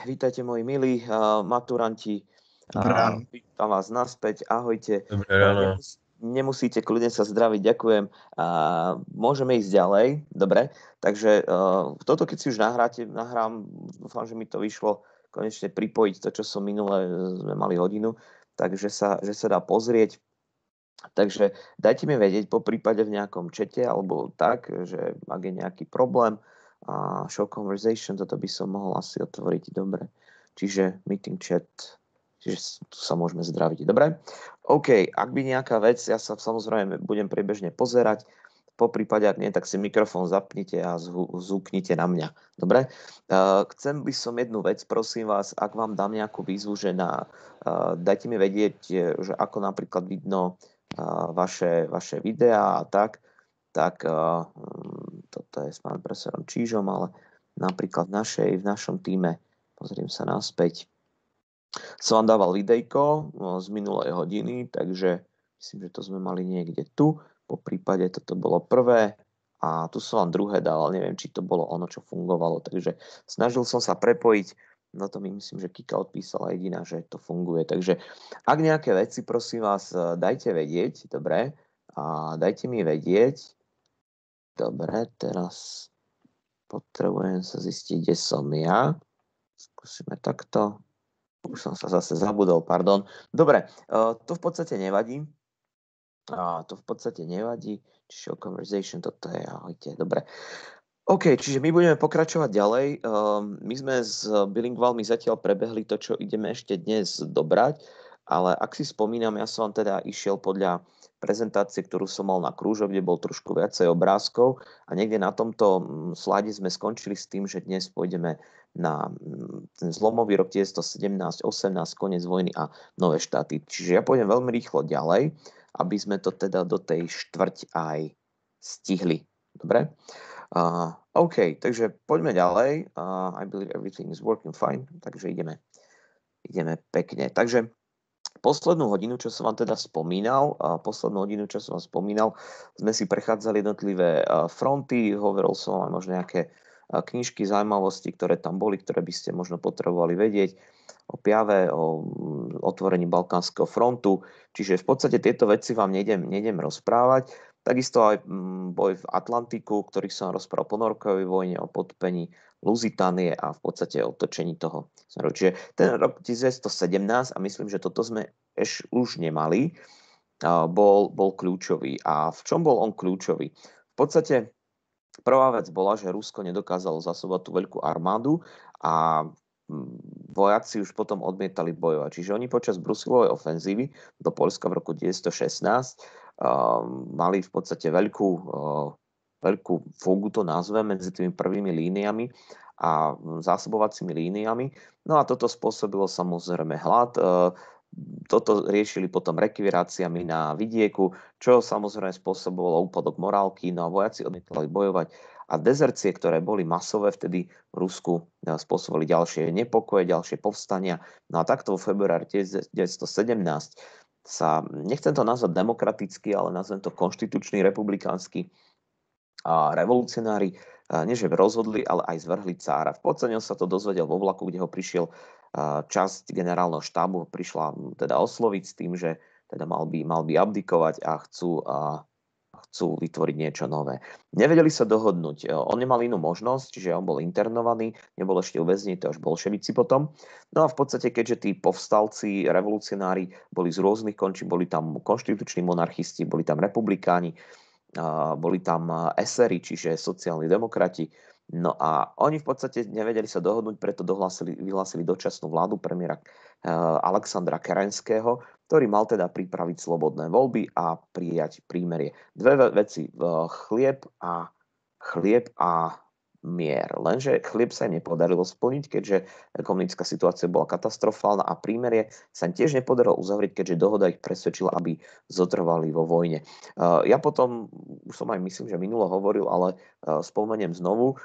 Vítajte moji milí uh, maturanti. Uh, vítam vás naspäť. Ahojte. Dobre ráno. Nemus- nemusíte kľudne sa zdraviť, ďakujem. Uh, môžeme ísť ďalej, dobre. Takže uh, toto, keď si už nahráte, nahrám, dúfam, že mi to vyšlo konečne pripojiť to, čo som minule, e, sme mali hodinu, takže sa, že sa dá pozrieť. Takže dajte mi vedieť po prípade v nejakom čete alebo tak, že ak je nejaký problém, uh, a show conversation, toto by som mohol asi otvoriť dobre. Čiže meeting chat, čiže tu sa môžeme zdraviť. Dobre? OK, ak by nejaká vec, ja sa samozrejme budem priebežne pozerať, po prípade, ak nie, tak si mikrofón zapnite a zúknite na mňa. Dobre? Uh, chcem by som jednu vec, prosím vás, ak vám dám nejakú výzvu, že na, uh, dajte mi vedieť, že ako napríklad vidno uh, vaše, vaše videá a tak, tak mm, toto je s pánom profesorom Čížom, ale napríklad v našej, v našom týme, pozriem sa naspäť, som vám dával videjko z minulej hodiny, takže myslím, že to sme mali niekde tu, po prípade toto bolo prvé, a tu som vám druhé dal, ale neviem, či to bolo ono, čo fungovalo. Takže snažil som sa prepojiť, no to mi myslím, že Kika odpísala jediná, že to funguje. Takže ak nejaké veci, prosím vás, dajte vedieť, dobre, a dajte mi vedieť, Dobre, teraz potrebujem sa zistiť, kde som ja. Skúsime takto. Už som sa zase zabudol, pardon. Dobre, e, to v podstate nevadí. to v podstate nevadí. Čiže conversation, toto je, ahojte, dobre. OK, čiže my budeme pokračovať ďalej. E, my sme s bilingválmi zatiaľ prebehli to, čo ideme ešte dnes dobrať, ale ak si spomínam, ja som teda išiel podľa prezentácie, ktorú som mal na krúžok, kde bol trošku viacej obrázkov a niekde na tomto mm, slade sme skončili s tým, že dnes pôjdeme na mm, ten zlomový rok 1917, 18, koniec vojny a nové štáty. Čiže ja pôjdem veľmi rýchlo ďalej, aby sme to teda do tej štvrť aj stihli. Dobre? Uh, OK, takže poďme ďalej. Uh, I believe everything is working fine, takže ideme, ideme pekne. Takže Poslednú hodinu, čo som vám teda spomínal, a poslednú hodinu, čo som vám spomínal, sme si prechádzali jednotlivé fronty, hovoril som vám možno nejaké knižky, zaujímavosti, ktoré tam boli, ktoré by ste možno potrebovali vedieť o Piave, o mm, otvorení Balkánskeho frontu. Čiže v podstate tieto veci vám nejdem, nejdem rozprávať. Takisto aj mm, boj v Atlantiku, ktorých som rozprával po Norkovej vojne, o podpení Lusitánie a v podstate o točení toho. Čiže ten rok 1917, a myslím, že toto sme eš, už nemali, bol, bol kľúčový. A v čom bol on kľúčový? V podstate prvá vec bola, že Rusko nedokázalo zasobať tú veľkú armádu a vojaci už potom odmietali bojovať. Čiže oni počas Brusilovej ofenzívy do Polska v roku 1916 ehm, mali v podstate veľkú, ehm, veľkú fogu, to nazve, medzi tými prvými líniami a zásobovacími líniami. No a toto spôsobilo samozrejme hlad. Ehm, toto riešili potom rekviráciami na vidieku, čo samozrejme spôsobovalo úpadok morálky, no a vojaci odmietali bojovať a dezercie, ktoré boli masové, vtedy v Rusku eh, spôsobili ďalšie nepokoje, ďalšie povstania. No a takto v februári 1917 sa, nechcem to nazvať demokraticky, ale nazvem to konštitučný republikánsky a revolucionári neže rozhodli, ale aj zvrhli cára. V podstate on sa to dozvedel vo vlaku, kde ho prišiel časť generálneho štábu, prišla teda osloviť s tým, že teda mal by, mal by abdikovať a chcú chcú vytvoriť niečo nové. Nevedeli sa dohodnúť. E, on nemal inú možnosť, čiže on bol internovaný, nebol ešte uväznený, to až bolševici potom. No a v podstate, keďže tí povstalci, revolucionári boli z rôznych končí, boli tam konštituční monarchisti, boli tam republikáni, boli tam e, esery, čiže sociálni demokrati, No a oni v podstate nevedeli sa dohodnúť, preto dohlasili, vyhlásili dočasnú vládu premiéra eh, Alexandra Kerenského, ktorý mal teda pripraviť slobodné voľby a prijať prímerie. Dve veci, eh, chlieb a chlieb a mier. Lenže chlieb sa nepodarilo splniť, keďže ekonomická situácia bola katastrofálna a prímerie sa tiež nepodarilo uzavrieť, keďže dohoda ich presvedčila, aby zotrvali vo vojne. Ja potom, už som aj myslím, že minulo hovoril, ale spomeniem znovu,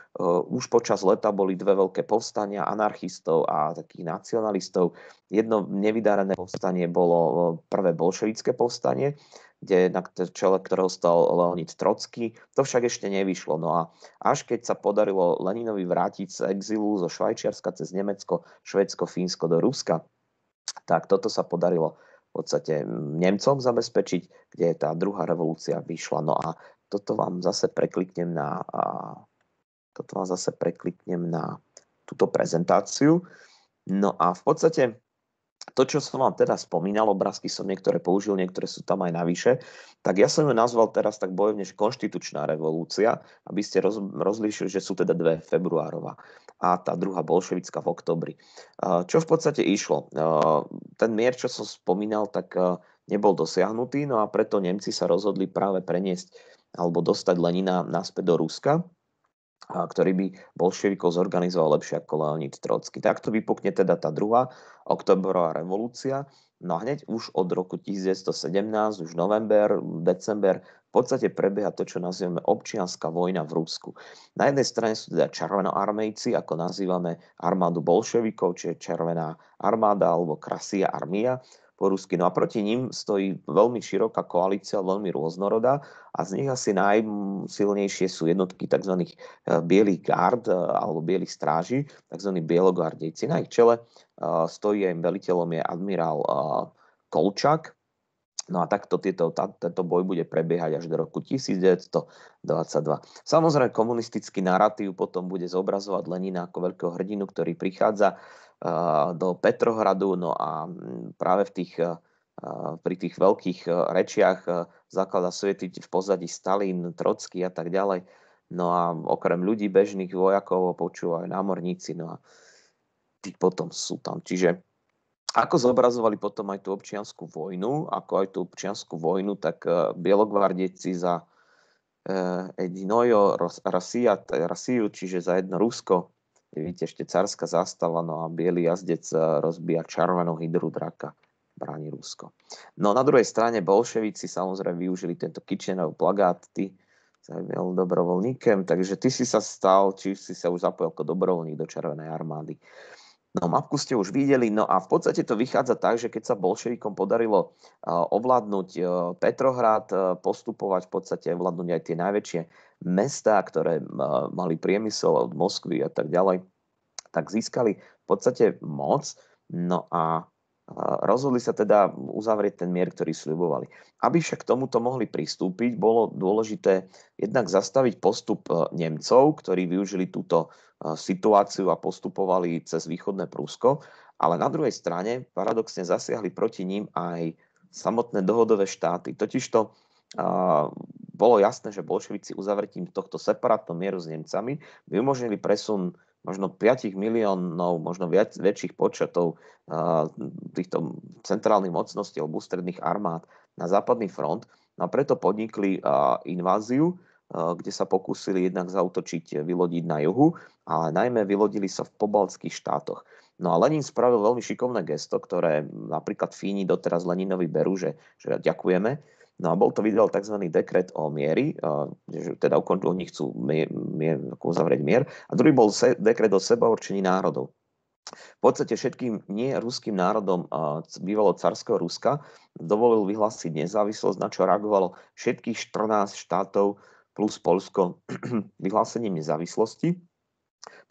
už počas leta boli dve veľké povstania anarchistov a takých nacionalistov. Jedno nevydarené povstanie bolo prvé bolševické povstanie, kde na čele ktorého stal Leonid Trocký. To však ešte nevyšlo. No a až keď sa podarilo Leninovi vrátiť z exilu zo Švajčiarska cez Nemecko, Švedsko, Fínsko do Ruska, tak toto sa podarilo v podstate Nemcom zabezpečiť, kde tá druhá revolúcia vyšla. No a toto vám zase prekliknem na, a, toto vám zase prekliknem na túto prezentáciu. No a v podstate to, čo som vám teraz spomínal, obrázky som niektoré použil, niektoré sú tam aj navyše, tak ja som ju nazval teraz tak bojovne, že konštitučná revolúcia, aby ste roz, rozlíšili, že sú teda dve februárova a tá druhá bolševická v oktobri. Čo v podstate išlo? Ten mier, čo som spomínal, tak nebol dosiahnutý, no a preto Nemci sa rozhodli práve preniesť alebo dostať Lenina naspäť do Ruska ktorý by bolševikov zorganizoval lepšie ako Leonid Trotsky. Takto vypukne teda tá druhá oktobrová revolúcia. No a hneď už od roku 1917, už november, december, v podstate prebieha to, čo nazývame občianská vojna v Rusku. Na jednej strane sú teda červenoarmejci, ako nazývame armádu bolševikov, čiže červená armáda alebo krasia armia, po rusky. No a proti ním stojí veľmi široká koalícia, veľmi rôznorodá a z nich asi najsilnejšie sú jednotky tzv. Eh, bielých gard eh, alebo bielých stráží, tzv. bielogardejci. Na ich čele eh, stojí aj veliteľom je admirál Kolčak, No a takto tieto, tá, tento boj bude prebiehať až do roku 1922. Samozrejme, komunistický narratív potom bude zobrazovať Lenina ako veľkého hrdinu, ktorý prichádza do Petrohradu, no a mm, práve v tých, pri tých veľkých e, rečiach e, zaklada svietiť v pozadí Stalin, Trocky a tak ďalej. No a okrem ľudí, bežných vojakov počúvajú námorníci, no a tí potom sú tam. Čiže ako zobrazovali potom aj tú občianskú vojnu, ako aj tú občianskú vojnu, tak e, bielogvardieci za Edinojo Rasiu, čiže za jedno Rusko, Víte, ešte carska zastava, no a biely jazdec e, rozbíja červenú hydru draka bráni Rusko. No na druhej strane bolševici samozrejme využili tento Kitchenov plagát, ty sa dobrovoľníkem, takže ty si sa stal, či si sa už zapojil ako dobrovoľník do Červenej armády. No mapku ste už videli, no a v podstate to vychádza tak, že keď sa bolševikom podarilo e, ovládnuť e, Petrohrad, e, postupovať v podstate ovládnuť aj tie najväčšie mestá, ktoré mali priemysel od Moskvy a tak ďalej, tak získali v podstate moc. No a rozhodli sa teda uzavrieť ten mier, ktorý sľubovali. Aby však k tomuto mohli pristúpiť, bolo dôležité jednak zastaviť postup Nemcov, ktorí využili túto Eh, situáciu a postupovali cez východné Prúsko, ale na druhej strane paradoxne zasiahli proti ním aj samotné dohodové štáty. Totižto eh, bolo jasné, že bolševici uzavretím tohto separátneho mieru s Nemcami by umožnili presun možno 5 miliónov, možno viac, väčších počatov uh, eh, týchto centrálnych mocností alebo ústredných armád na západný front. No a preto podnikli uh, inváziu, Eh, kde sa pokúsili jednak zautočiť, eh, vylodiť na juhu, ale najmä vylodili sa v pobaltských štátoch. No a Lenin spravil veľmi šikovné gesto, ktoré napríklad Fíni doteraz Leninovi berú, že, že ďakujeme. No a bol to vydal tzv. dekret o miery, eh, že teda oni chcú mier, mier, uzavrieť mier. A druhý bol se, dekret o sebaurčení národov. V podstate všetkým nie ruským národom bývalo carského Ruska dovolil vyhlásiť nezávislosť, na čo reagovalo všetkých 14 štátov plus Polsko vyhlásením nezávislosti.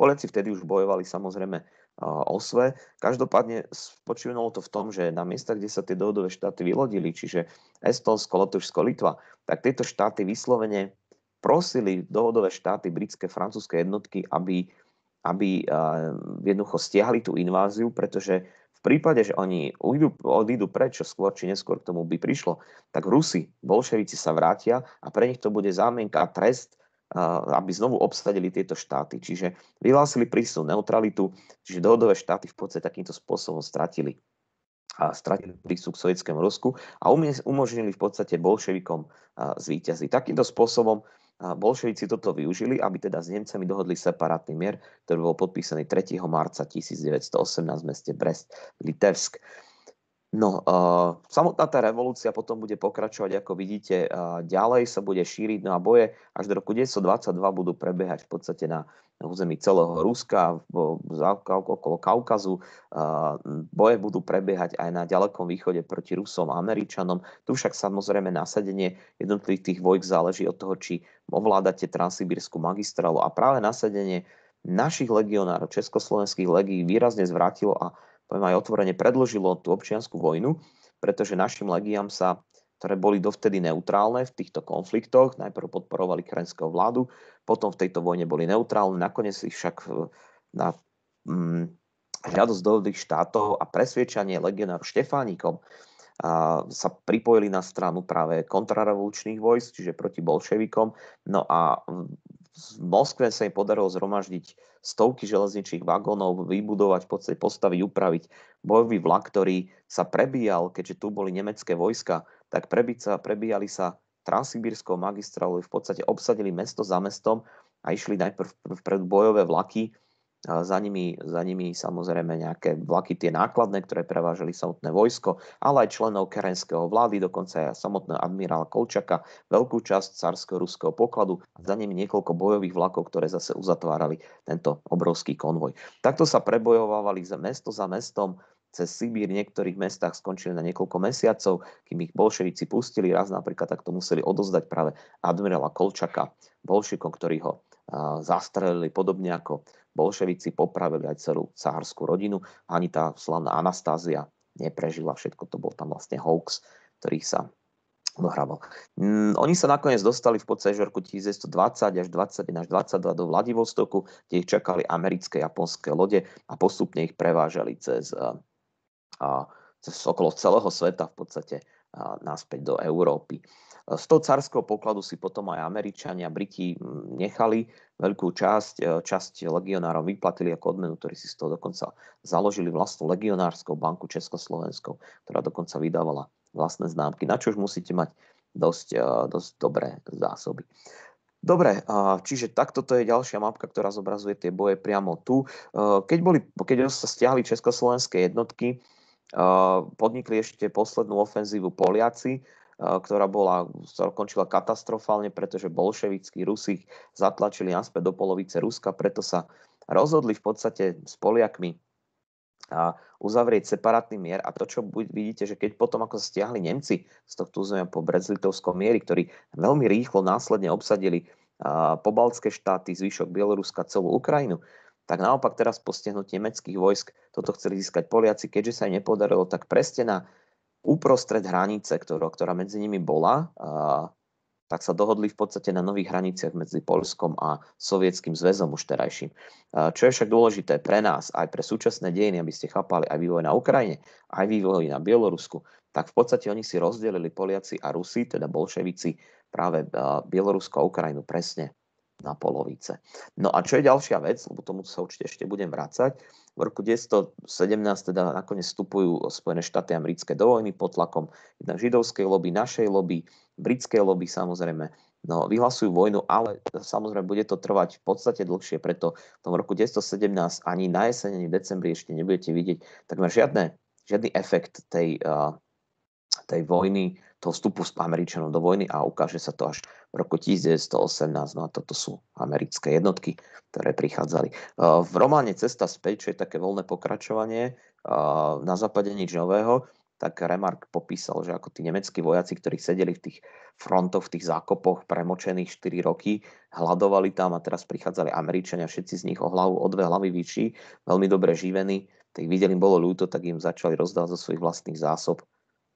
Poliaci vtedy už bojovali samozrejme o sve. Každopádne spočívalo to v tom, že na miesta, kde sa tie dohodové štáty vylodili, čiže Estonsko, Lotušsko, Litva, tak tieto štáty vyslovene prosili dohodové štáty, britské, francúzske jednotky, aby, aby jednoducho stiahli tú inváziu, pretože prípade, že oni ujdu, odídu prečo skôr či neskôr k tomu by prišlo, tak Rusi, bolševici sa vrátia a pre nich to bude zámenka a trest, aby znovu obsadili tieto štáty. Čiže vyhlásili prísnu neutralitu, čiže dohodové štáty v podstate takýmto spôsobom stratili a stratili prístup k sovietskému Rusku a umožnili v podstate bolševikom zvýťaziť. Takýmto spôsobom a bolševici toto využili, aby teda s Nemcami dohodli separátny mier, ktorý bol podpísaný 3. marca 1918 v meste Brest, Litevsk. No, uh, samotná tá revolúcia potom bude pokračovať, ako vidíte, uh, ďalej sa bude šíriť, no a boje až do roku 1922 budú prebiehať v podstate na na území celého Ruska, v, okolo Kaukazu. Boje budú prebiehať aj na ďalekom východe proti Rusom a Američanom. Tu však samozrejme nasadenie jednotlivých tých vojk záleží od toho, či ovládate transsibírskú magistrálu a práve nasadenie našich legionárov, československých legií výrazne zvrátilo a poviem aj otvorene predložilo tú občianskú vojnu, pretože našim legiám sa ktoré boli dovtedy neutrálne v týchto konfliktoch. Najprv podporovali krajinskú vládu, potom v tejto vojne boli neutrálne, nakoniec ich však e, na mm, žiadosť dohodných štátov a presviečanie legionáru Štefánikom a sa pripojili na stranu práve kontrarevolučných vojsk, čiže proti bolševikom. No a v Moskve sa im podarilo zhromaždiť stovky železničných vagónov, vybudovať, v podstate postaviť, upraviť bojový vlak, ktorý sa prebíjal, keďže tu boli nemecké vojska tak prebica, prebíjali sa transsibírskou magistrálou, v podstate obsadili mesto za mestom a išli najprv vpred bojové vlaky, za nimi, za nimi samozrejme nejaké vlaky tie nákladné, ktoré prevážali samotné vojsko, ale aj členov kerenského vlády, dokonca aj samotného admirála Kolčaka, veľkú časť carského ruského pokladu a za nimi niekoľko bojových vlakov, ktoré zase uzatvárali tento obrovský konvoj. Takto sa prebojovávali za mesto za mestom, cez Sibír v niektorých mestách skončili na niekoľko mesiacov, kým ich bolševici pustili. Raz napríklad takto museli odozdať práve admirála Kolčaka bolšikom, ktorí ho zastrelili, podobne ako bolševici popravili aj celú cárskú rodinu. Ani tá slavná Anastázia neprežila, všetko to bol tam vlastne hoax, ktorý sa dohrával. Mm, oni sa nakoniec dostali v podstate roku 1920 až 21 až 22 do Vladivostoku, kde ich čakali americké, japonské lode a postupne ich prevážali cez cez okolo celého sveta v podstate naspäť do Európy. Z toho carského pokladu si potom aj Američania, Briti mm, nechali veľkú časť, e, časť legionárov vyplatili ako odmenu, ktorí si z toho dokonca založili vlastnú legionárskou banku Československou, ktorá dokonca vydávala vlastné známky, na čo už musíte mať dosť, e, dosť dobré zásoby. Dobre, čiže takto to je ďalšia mapka, ktorá zobrazuje tie boje priamo tu. E, keď, boli, keď sa stiahli československé jednotky, Eh, podnikli ešte poslednú ofenzívu Poliaci, eh, ktorá bola, končila katastrofálne, pretože bolševickí Rusi zatlačili naspäť do polovice Ruska, preto sa rozhodli v podstate s Poliakmi a eh, uzavrieť separátny mier a to, čo vidíte, že keď potom ako stiahli Nemci z tohto územia po Brezlitovskom mieri, ktorí veľmi rýchlo následne obsadili pobaltské štáty, zvyšok Bieloruska, celú Ukrajinu, tak naopak teraz postihnúť nemeckých vojsk toto chceli získať Poliaci, keďže sa im nepodarilo, tak presne na uprostred hranice, ktorá, ktorá medzi nimi bola, a, tak sa dohodli v podstate na nových hraniciach medzi Polskom a Sovietským zväzom už terajším. A, čo je však dôležité pre nás, aj pre súčasné dejiny, aby ste chápali aj vývoj na Ukrajine, aj vývoj na Bielorusku, tak v podstate oni si rozdelili Poliaci a Rusi, teda bolševici, práve Bielorusko a Ukrajinu presne na polovice. No a čo je ďalšia vec, lebo tomu sa určite ešte budem vrácať, v roku 1917 teda nakoniec vstupujú Spojené štáty americké do vojny pod tlakom jednak židovskej lobby, našej lobby, britskej lobby samozrejme. No, vyhlasujú vojnu, ale samozrejme bude to trvať v podstate dlhšie, preto v tom roku 1917 ani na jeseň, ani v decembri ešte nebudete vidieť takmer žiadne, žiadny efekt tej, eh, tej vojny toho vstupu s Američanom do vojny a ukáže sa to až v roku 1918. No a toto sú americké jednotky, ktoré prichádzali. E, v románe Cesta späť, čo je také voľné pokračovanie, e, na západe nič nového, tak Remark popísal, že ako tí nemeckí vojaci, ktorí sedeli v tých frontoch, v tých zákopoch premočených 4 roky, hľadovali tam a teraz prichádzali Američania, všetci z nich o hlavu, o dve hlavy vyšší, veľmi dobre živení, tak videli, im bolo ľúto, tak im začali rozdávať zo svojich vlastných zásob.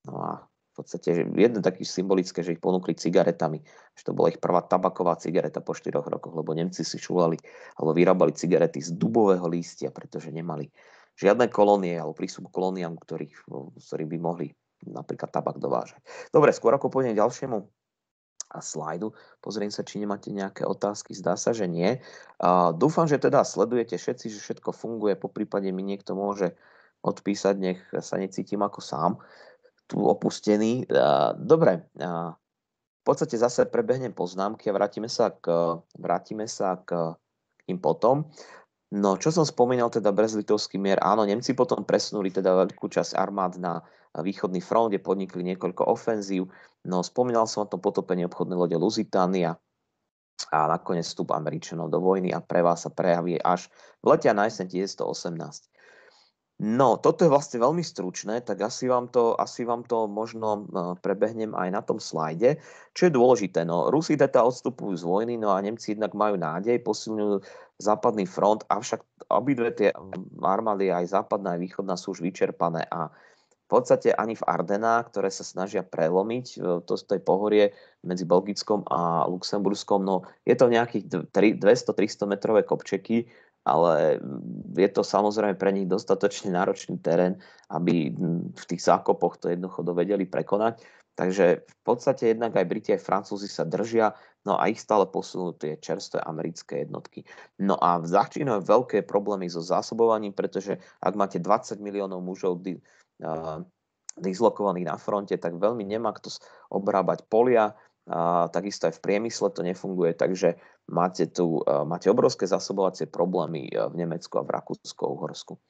No a podstate jedno také symbolické, že ich ponúkli cigaretami. Že to bola ich prvá tabaková cigareta po 4 rokoch, lebo Nemci si šúlali alebo vyrábali cigarety z dubového lístia, pretože nemali žiadne kolónie alebo prísup k kolóniám, ktorých, ktorí by mohli napríklad tabak dovážať. Dobre, skôr ako pôjdem ďalšiemu a slajdu. Pozriem sa, či nemáte nejaké otázky. Zdá sa, že nie. A dúfam, že teda sledujete všetci, že všetko funguje. Po prípade mi niekto môže odpísať, nech sa necítim ako sám tu opustený. Dobre, v podstate zase prebehnem poznámky a vrátime sa k, vrátime sa k im potom. No, čo som spomínal, teda Brezlitovský mier, áno, Nemci potom presunuli teda veľkú časť armád na východný front, kde podnikli niekoľko ofenzív. No, spomínal som o tom potopenie obchodnej lode Lusitania a nakoniec vstup Američanov do vojny a pre vás sa prejaví až v lete na jeseň 1918. No, toto je vlastne veľmi stručné, tak asi vám to, asi vám to možno e, prebehnem aj na tom slajde. Čo je dôležité? No, Rusi teda odstupujú z vojny, no a Nemci jednak majú nádej, posilňujú západný front, avšak obidve tie armády, aj západná, aj východná, sú už vyčerpané a v podstate ani v Ardenách, ktoré sa snažia prelomiť e, to z tej pohorie medzi Belgickom a Luxemburskom, no je to nejakých 200-300 metrové kopčeky, ale je to samozrejme pre nich dostatočne náročný terén, aby v tých zákopoch to jednoducho dovedeli prekonať. Takže v podstate jednak aj Briti, aj Francúzi sa držia, no a ich stále posunú tie čerstvé americké jednotky. No a v je veľké problémy so zásobovaním, pretože ak máte 20 miliónov mužov di- uh, dislokovaných na fronte, tak veľmi nemá kto obrábať polia, takisto aj v priemysle to nefunguje, takže máte, tu, e, máte obrovské zásobovacie problémy e, v Nemecku a v Rakúsku a Uhorsku.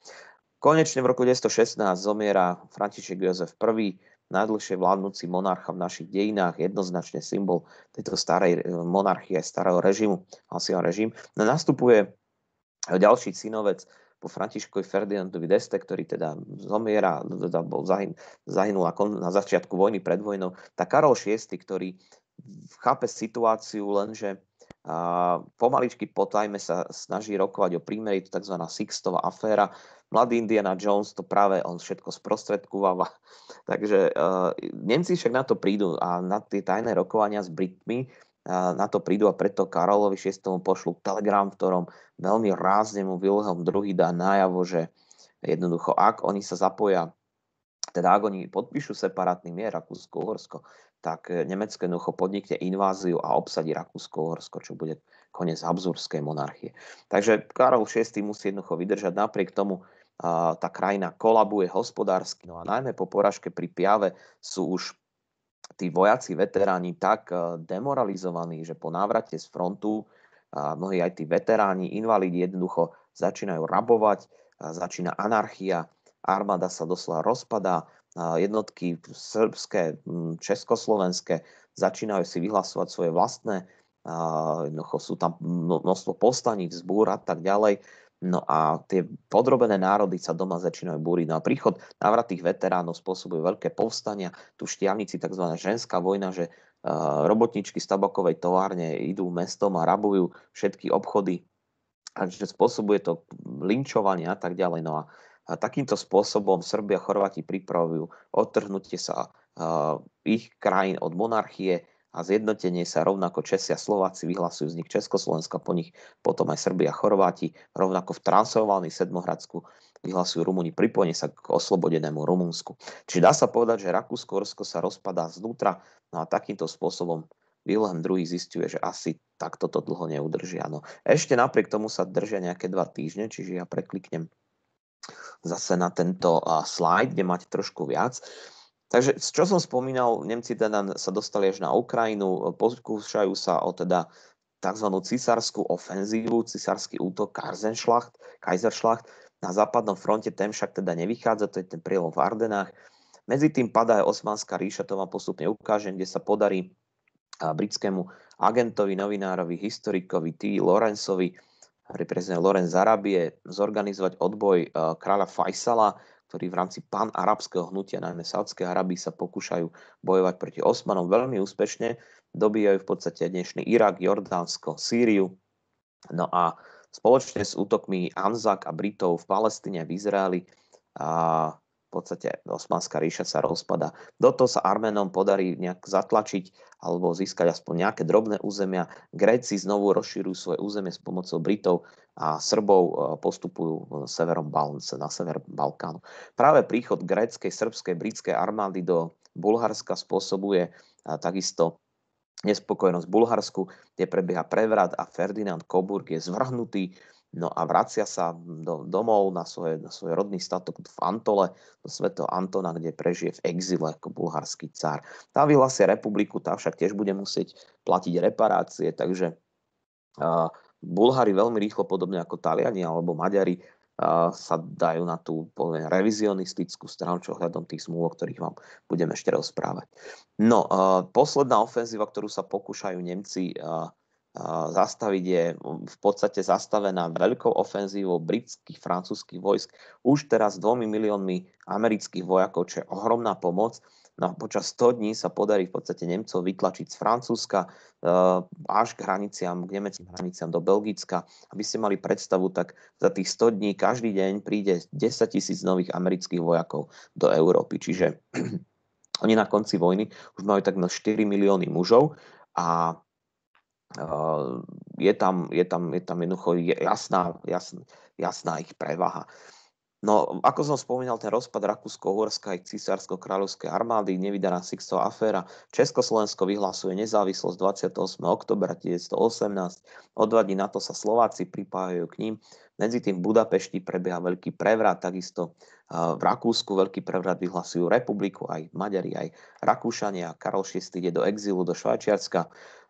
Konečne v roku 1916 zomiera František Jozef I, najdlhšie vládnúci monarcha v našich dejinách, jednoznačne symbol tejto starej e, monarchie, starého režimu, Halcyon režim. No, nastupuje ďalší synovec po Františkovi Ferdinandovi Deste, ktorý teda zomiera, teda bol zahyn, zahynul na začiatku vojny pred vojnou, tak Karol VI, ktorý chápe situáciu, lenže a pomaličky po sa snaží rokovať o prímeri, to tzv. Sixtová aféra. Mladý Indiana Jones to práve on všetko sprostredkúva. Takže uh, Nemci však na to prídu a na tie tajné rokovania s Britmi uh, na to prídu a preto Karolovi VI pošlu telegram, v ktorom veľmi rázne mu Wilhelm II dá najavo, že jednoducho ak oni sa zapoja teda ak oni podpíšu separátny mier Rakúsko-Uhorsko, tak e, Nemecko jednoducho podnikne inváziu a obsadí Rakúsko-Uhorsko, čo bude koniec Habsburskej monarchie. Takže Karol VI musí jednoducho vydržať napriek tomu, tá krajina kolabuje hospodársky, no a najmä po poražke pri Piave sú už tí vojaci, veteráni tak e, demoralizovaní, že po návrate z frontu mnohí aj tí veteráni, invalidi jednoducho začínajú rabovať, začína anarchia, armáda sa doslova rozpadá, jednotky srbské, československé začínajú si vyhlasovať svoje vlastné, jednoducho sú tam množstvo povstaní, vzbúr a tak ďalej. No a tie podrobené národy sa doma začínajú búriť. No a príchod návratých veteránov spôsobuje veľké povstania. Tu v Štiavnici tzv. ženská vojna, že robotničky z tabakovej továrne idú mestom a rabujú všetky obchody. Takže spôsobuje to linčovanie a tak ďalej. No a a takýmto spôsobom Srbia a Chorváti pripravujú odtrhnutie sa ich krajín od monarchie a zjednotenie sa rovnako Česia a Slováci vyhlasujú vznik Československa, po nich potom aj Srbia a Chorváti, rovnako v Transylvánii Sedmohradsku vyhlasujú Rumúni pripojenie sa k oslobodenému Rumunsku. Čiže dá sa povedať, že rakúsko Rusko sa rozpadá znútra no a takýmto spôsobom Wilhelm II zistuje, že asi takto to dlho neudržia. No, ešte napriek tomu sa držia nejaké dva týždne, čiže ja prekliknem zase na tento slide, kde máte trošku viac. Takže čo som spomínal, Nemci teda sa dostali až na Ukrajinu, pokúšajú sa o teda tzv. cisárskú ofenzívu, cisársky útok Karzenschlacht, Kaiserschlacht. Na západnom fronte ten však teda nevychádza, to je ten prielom v Ardenách. Medzi tým padá aj Osmanská ríša, to vám postupne ukážem, kde sa podarí britskému agentovi, novinárovi, historikovi T. Lorenzovi pri Loren Zarabie, zorganizovať odboj eh, kráľa Faisala, ktorý v rámci arabského hnutia, najmä Sádskej Arabii, sa pokúšajú bojovať proti Osmanom veľmi úspešne. Dobíjajú v podstate dnešný Irak, Jordánsko, Sýriu. No a spoločne s útokmi Anzak a Britov v Palestíne a v Izraeli a v podstate Osmanská ríša sa rozpada. Do toho sa Arménom podarí nejak zatlačiť alebo získať aspoň nejaké drobné územia. Gréci znovu rozšírujú svoje územie s pomocou Britov a Srbov e, postupujú severom na sever Balkánu. Práve príchod gréckej, srbskej, britskej armády do Bulharska spôsobuje e, takisto nespokojnosť Bulharsku, kde prebieha prevrat a Ferdinand Coburg je zvrhnutý No a vracia sa do, domov na svoj, na svoj rodný statok v Antole, do svätého Antona, kde prežije v exile ako bulharský cár. Tá vyhlásia republiku, tá však tiež bude musieť platiť reparácie, takže uh, Bulhári veľmi rýchlo, podobne ako Taliani alebo Maďari, uh, sa dajú na tú poviem, revizionistickú stranu, čo hľadom tých zmluv, o ktorých vám budem ešte rozprávať. No, uh, posledná ofenzíva, ktorú sa pokúšajú Nemci uh, zastaviť je v podstate zastavená veľkou ofenzívou britských, francúzských vojsk, už teraz dvomi miliónmi amerických vojakov, čo je ohromná pomoc. No a počas 100 dní sa podarí v podstate Nemcov vytlačiť z Francúzska e, až k hraniciam, k nemeckým hraniciam do Belgicka. Aby ste mali predstavu, tak za tých 100 dní každý deň príde 10 tisíc nových amerických vojakov do Európy. Čiže oni na konci vojny už majú takmer 4 milióny mužov a Eh, je tam, je tam, je tam jednoducho jasná, jasná, jasná ich prevaha. No, ako som spomínal, ten rozpad Rakúsko-Uhorska aj císarsko kráľovskej armády, nevydaná sixto aféra, Československo vyhlasuje nezávislosť 28. oktobra 1918, o dva dní na to sa Slováci pripájajú k ním, medzi tým v Budapešti prebieha veľký prevrat, takisto eh, v Rakúsku veľký prevrat vyhlasujú republiku, aj Maďari, aj Rakúšania, Karol VI ide do exílu do Švajčiarska,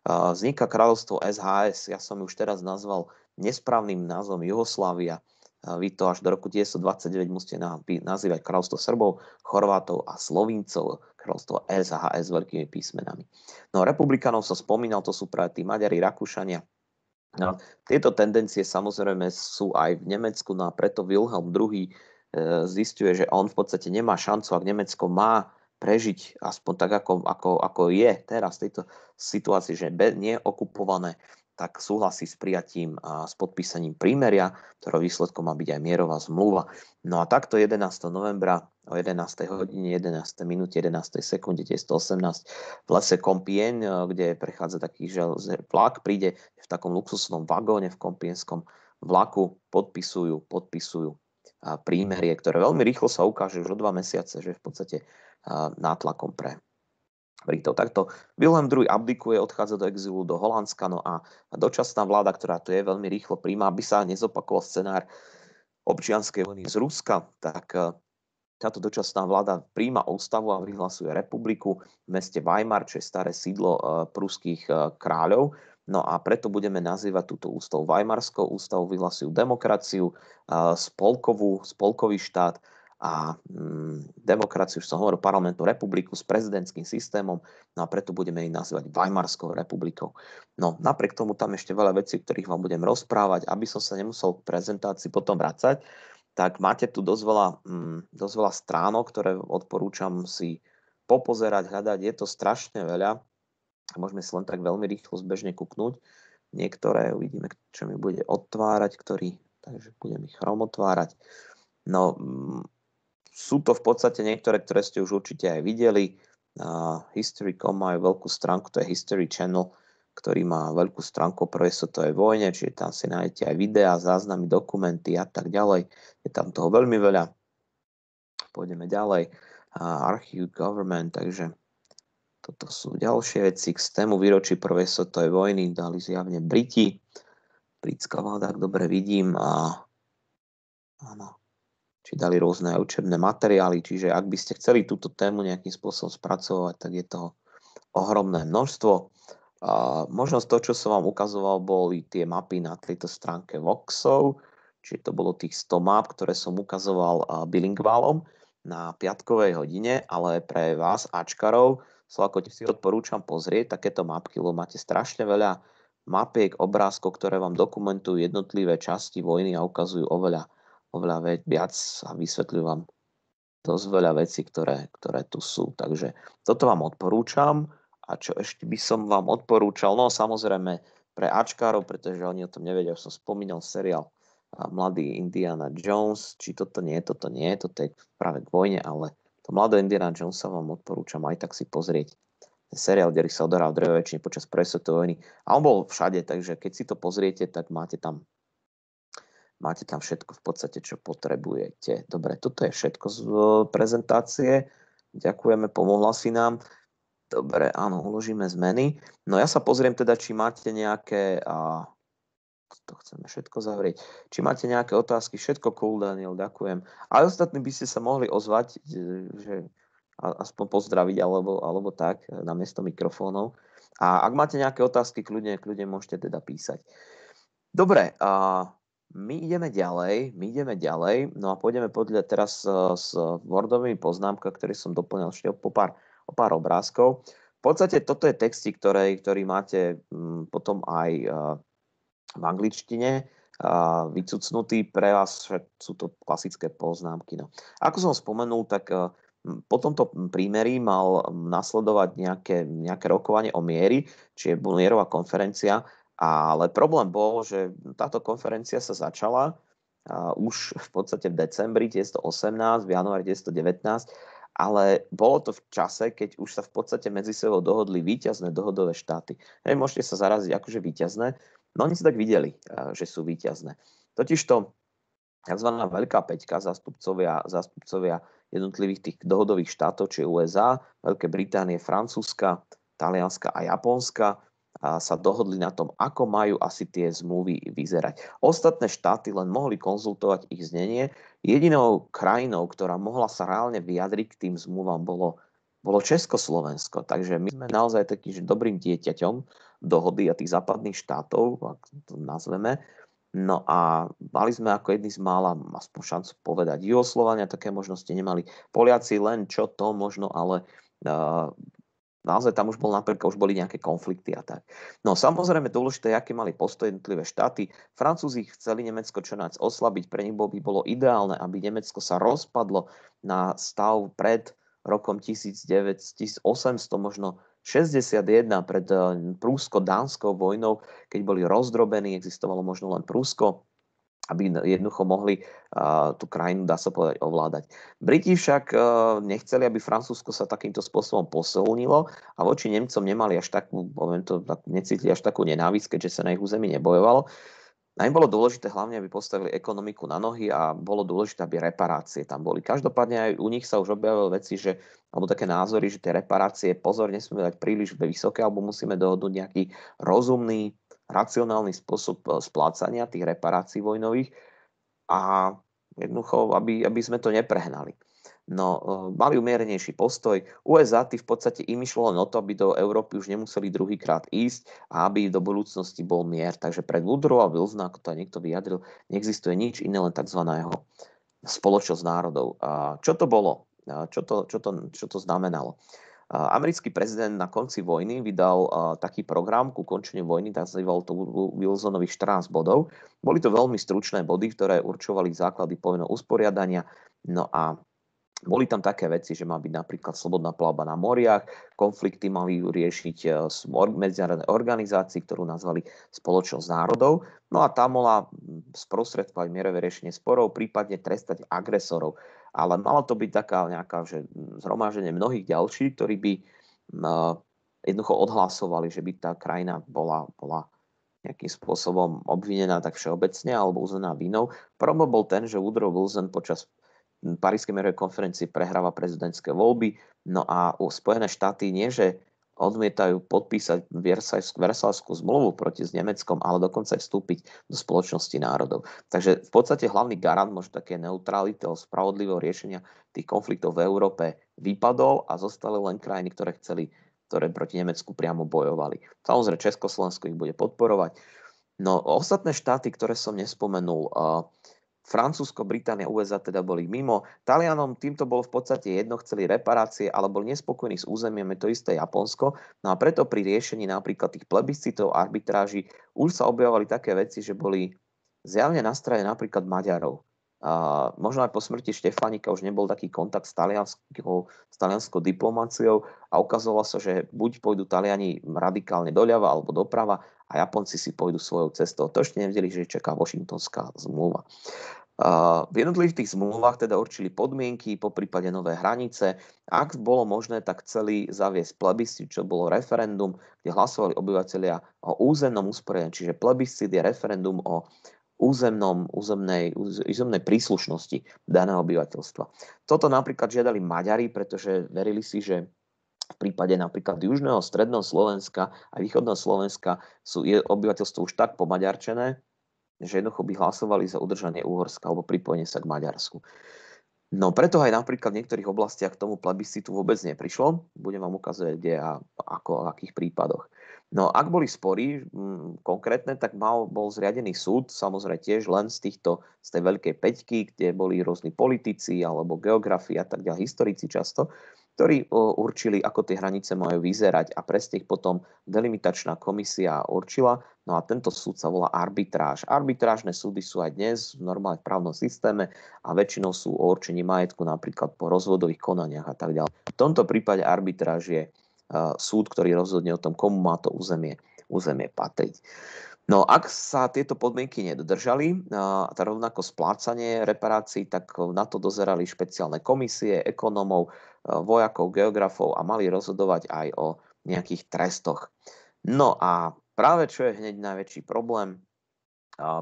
Vzniká kráľovstvo SHS, ja som ju už teraz nazval nesprávnym názvom Jugoslávia. Vy to až do roku 1929 musíte nazývať kráľovstvo Srbov, Chorvátov a Slovincov, kráľovstvo SHS veľkými písmenami. No republikanov som spomínal, to sú práve tí Maďari, Rakúšania, No, tieto tendencie samozrejme sú aj v Nemecku, no a preto Wilhelm II e, zistuje, že on v podstate nemá šancu, ak Nemecko má prežiť aspoň tak, ako, ako, ako je teraz v tejto situácii, že nie je okupované, tak súhlasí s prijatím a s podpísaním prímeria, ktorého výsledkom má byť aj mierová zmluva. No a takto 11. novembra o 11. hodine, 11. minúte, 11. sekunde 118 v lese Kompien, eh, kde prechádza taký železný vlak, príde v takom luxusnom vagóne v kompienskom vlaku, podpisujú, podpisujú prímerie, ktoré veľmi rýchlo sa ukáže už o dva mesiace, že v podstate nátlakom pre Britov. Takto Wilhelm II abdikuje, odchádza do exilu do Holandska, no a dočasná vláda, ktorá tu je, veľmi rýchlo príjma, aby sa nezopakoval scenár občianskej vojny z Ruska, tak táto dočasná vláda príjma ústavu a vyhlasuje republiku v meste Weimar, čo je staré sídlo pruských kráľov. No a preto budeme nazývať túto ústavu Weimarskou ústavou, vyhlasujú demokraciu, spolkovú, spolkový štát a mm, demokraciu, už som hovoril, parlamentnú republiku s prezidentským systémom, no a preto budeme ich nazývať Weimarskou republikou. No napriek tomu tam ešte veľa vecí, ktorých vám budem rozprávať, aby som sa nemusel k prezentácii potom vracať, tak máte tu dosť veľa, mm, dosť veľa stránok, ktoré odporúčam si popozerať, hľadať, je to strašne veľa a Môžeme si len tak veľmi rýchlo zbežne kúknúť. Niektoré uvidíme, čo mi bude otvárať, ktorý, takže budem ich chrom otvárať. No, mm, sú to v podstate niektoré, ktoré ste už určite aj videli. Uh, History.com majú veľkú stránku, to je History Channel, ktorý má veľkú stránku o prvej svetovej vojne, čiže tam si nájdete aj videá, záznamy, dokumenty a tak ďalej. Je tam toho veľmi veľa. Pôjdeme ďalej. Uh, Archive Government, takže toto sú ďalšie veci. K stému výročí prvej svetovej vojny dali zjavne Briti. Britská vláda, ak dobre vidím. A áno, či dali rôzne učebné materiály. Čiže ak by ste chceli túto tému nejakým spôsobom spracovať, tak je toho ohromné množstvo. A možnosť to, čo som vám ukazoval, boli tie mapy na tejto stránke Voxov, čiže to bolo tých 100 map, ktoré som ukazoval bilingválom na piatkovej hodine, ale pre vás, Ačkarov, Slako, si odporúčam pozrieť takéto mapky, lebo máte strašne veľa mapiek, obrázkov, ktoré vám dokumentujú jednotlivé časti vojny a ukazujú oveľa, oveľa viac a vysvetľujú vám dosť veľa vecí, ktoré, ktoré tu sú. Takže toto vám odporúčam. A čo ešte by som vám odporúčal? No samozrejme pre Ačkárov, pretože oni o tom nevedia, že som spomínal seriál Mladý Indiana Jones, či toto nie, toto nie, toto je práve k vojne, ale to mladé Indiana Jonesa vám odporúčam aj tak si pozrieť. Ten seriál, kde sa odohrá v počas presvetovej vojny. A on bol všade, takže keď si to pozriete, tak máte tam máte tam všetko v podstate, čo potrebujete. Dobre, toto je všetko z e, prezentácie. Ďakujeme, pomohla si nám. Dobre, áno, uložíme zmeny. No ja sa pozriem teda, či máte nejaké a, to chceme všetko zavrieť. Či máte nejaké otázky, všetko cool, Daniel, ďakujem. A ostatní by ste sa mohli ozvať, e, že aspoň pozdraviť alebo, alebo tak e, na miesto mikrofónov. A ak máte nejaké otázky, kľudne, kľudne môžete teda písať. Dobre, a my ideme ďalej, my ideme ďalej, no a pôjdeme podľa teraz e, s Wordovými poznámkami, ktoré som doplňal ešte po pár, o pár obrázkov. V podstate toto je texty, ktoré, ktorý máte mm, potom aj v angličtine vycucnutý. Pre vás sú to klasické poznámky. No. Ako som spomenul, tak e, po tomto prímeri mal nasledovať nejaké, nejaké rokovanie o miery, čiže Bunierová konferencia, ale problém bol, že táto konferencia sa začala už v podstate v decembri 1918, v januári 1919, ale bolo to v čase, keď už sa v podstate medzi sebou dohodli výťazné dohodové štáty. Hej, môžete sa zaraziť akože výťazné, No oni si tak videli, eh, že sú Totiž Totižto tzv. Veľká peťka, zástupcovia, zástupcovia jednotlivých tých dohodových štátov, či USA, Veľké Británie, Francúzska, Talianska a Japonska, a sa dohodli na tom, ako majú asi tie zmluvy vyzerať. Ostatné štáty len mohli konzultovať ich znenie. Jedinou krajinou, ktorá mohla sa reálne vyjadriť k tým zmluvám, bolo, bolo Československo. Takže my sme naozaj takým dobrým dieťaťom dohody a tých západných štátov, ak to nazveme. No a mali sme ako jedni z mála aspoň šancu povedať. Jugoslovania také možnosti nemali. Poliaci len čo to možno, ale uh, naozaj tam už bol napríklad, už boli nejaké konflikty a tak. No samozrejme dôležité, aké mali postoj jednotlivé štáty. Francúzi chceli Nemecko čo najc oslabiť, pre nich by bolo ideálne, aby Nemecko sa rozpadlo na stav pred rokom 1900, 1800 možno 61 pred eh, Prúsko-Dánskou vojnou, keď boli rozdrobení, existovalo možno len Prúsko, aby jednoducho mohli uh, tú krajinu, dá sa povedať, ovládať. Briti však uh, nechceli, aby Francúzsko sa takýmto spôsobom posilnilo a voči Nemcom nemali až takú, poviem to, tak, necítili až takú nenávisť, keďže sa na ich území nebojovalo. Na im bolo dôležité hlavne, aby postavili ekonomiku na nohy a bolo dôležité, aby reparácie tam boli. Každopádne aj u nich sa už objavili veci, že, alebo také názory, že tie reparácie pozor nesmieme dať príliš vysoké, alebo musíme dohodnúť nejaký rozumný, racionálny spôsob e, splácania tých reparácií vojnových a jednoducho, aby, aby sme to neprehnali. No, e, mali umiernejší postoj. USA v podstate im išlo len o to, aby do Európy už nemuseli druhýkrát ísť a aby do budúcnosti bol mier. Takže pred Woodrow a Wilsona, ako to aj niekto vyjadril, neexistuje nič iné, len tzv. spoločnosť národov. A čo to bolo? A čo to, čo to, čo to znamenalo? Americký prezident na konci vojny vydal taký program ku končeniu vojny, nazýval to Wilsonových 14 bodov. Boli to veľmi stručné body, ktoré určovali základy povinného usporiadania. No a boli tam také veci, že má byť napríklad slobodná plavba na moriach, konflikty mali riešiť e, medzinárodné organizácii, ktorú nazvali Spoločnosť národov. No a tá mala mm, sprostredkovať mierové riešenie sporov, prípadne trestať agresorov. Ale malo to byť taká nejaká, že mm, zhromaženie mnohých ďalších, ktorí by mm, e, jednoducho odhlasovali, že by tá krajina bola, bola nejakým spôsobom obvinená tak všeobecne alebo uznaná vinou. Problém bol ten, že Woodrow Wilson počas Parískej merovej konferencii prehráva prezidentské voľby, no a Spojené štáty nie, že odmietajú podpísať Versalskú zmluvu proti s Nemeckom, ale dokonca aj vstúpiť do spoločnosti národov. Takže v podstate hlavný garant možno také neutrality alebo spravodlivého riešenia tých konfliktov v Európe vypadol a zostali len krajiny, ktoré chceli, ktoré proti Nemecku priamo bojovali. Samozrejme, Československo ich bude podporovať. No ostatné štáty, ktoré som nespomenul, uh, Francúzsko, Británia, USA teda boli mimo. Talianom týmto bolo v podstate jedno, chceli reparácie, ale boli nespokojný s územiem, je to isté Japonsko. No a preto pri riešení napríklad tých plebiscitov, arbitráží už sa objavovali také veci, že boli zjavne strane napríklad Maďarov a možno aj po smrti Štefanika už nebol taký kontakt s, talianskou, s talianskou diplomáciou a ukazovalo sa, že buď pôjdu Taliani radikálne doľava alebo doprava a Japonci si pôjdu svojou cestou. To ešte nevedeli, že čaká Washingtonská zmluva. V jednotlivých tých zmluvách teda určili podmienky, po prípade nové hranice. Ak bolo možné, tak chceli zaviesť plebiscit, čo bolo referendum, kde hlasovali obyvateľia o územnom usporiadaní. Čiže plebiscit je referendum o územnom, územnej, územnej príslušnosti daného obyvateľstva. Toto napríklad žiadali Maďari, pretože verili si, že v prípade napríklad južného, stredného Slovenska a východného Slovenska sú obyvateľstvo už tak pomaďarčené, že jednoducho by hlasovali za udržanie Úhorska alebo pripojenie sa k Maďarsku. No preto aj napríklad v niektorých oblastiach k tomu plebiscitu vôbec neprišlo. Budem vám ukazovať, kde a ako, a v akých prípadoch. No ak boli spory m, mm, konkrétne, tak mal, bol zriadený súd, samozrejme tiež len z, týchto, z tej veľkej peťky, kde boli rôzni politici alebo geografi a tak ďalej, historici často, ktorí o, určili, ako tie hranice majú vyzerať a presne ich potom delimitačná komisia určila. No a tento súd sa volá arbitráž. Arbitrážne súdy sú aj dnes v normálne právnom systéme a väčšinou sú o určení majetku napríklad po rozvodových konaniach a tak ďalej. V tomto prípade arbitráž je súd, ktorý rozhodne o tom, komu má to územie, územie patriť. No ak sa tieto podmienky nedodržali, a rovnako splácanie reparácií, tak na to dozerali špeciálne komisie, ekonomov, vojakov, geografov a mali rozhodovať aj o nejakých trestoch. No a práve čo je hneď najväčší problém,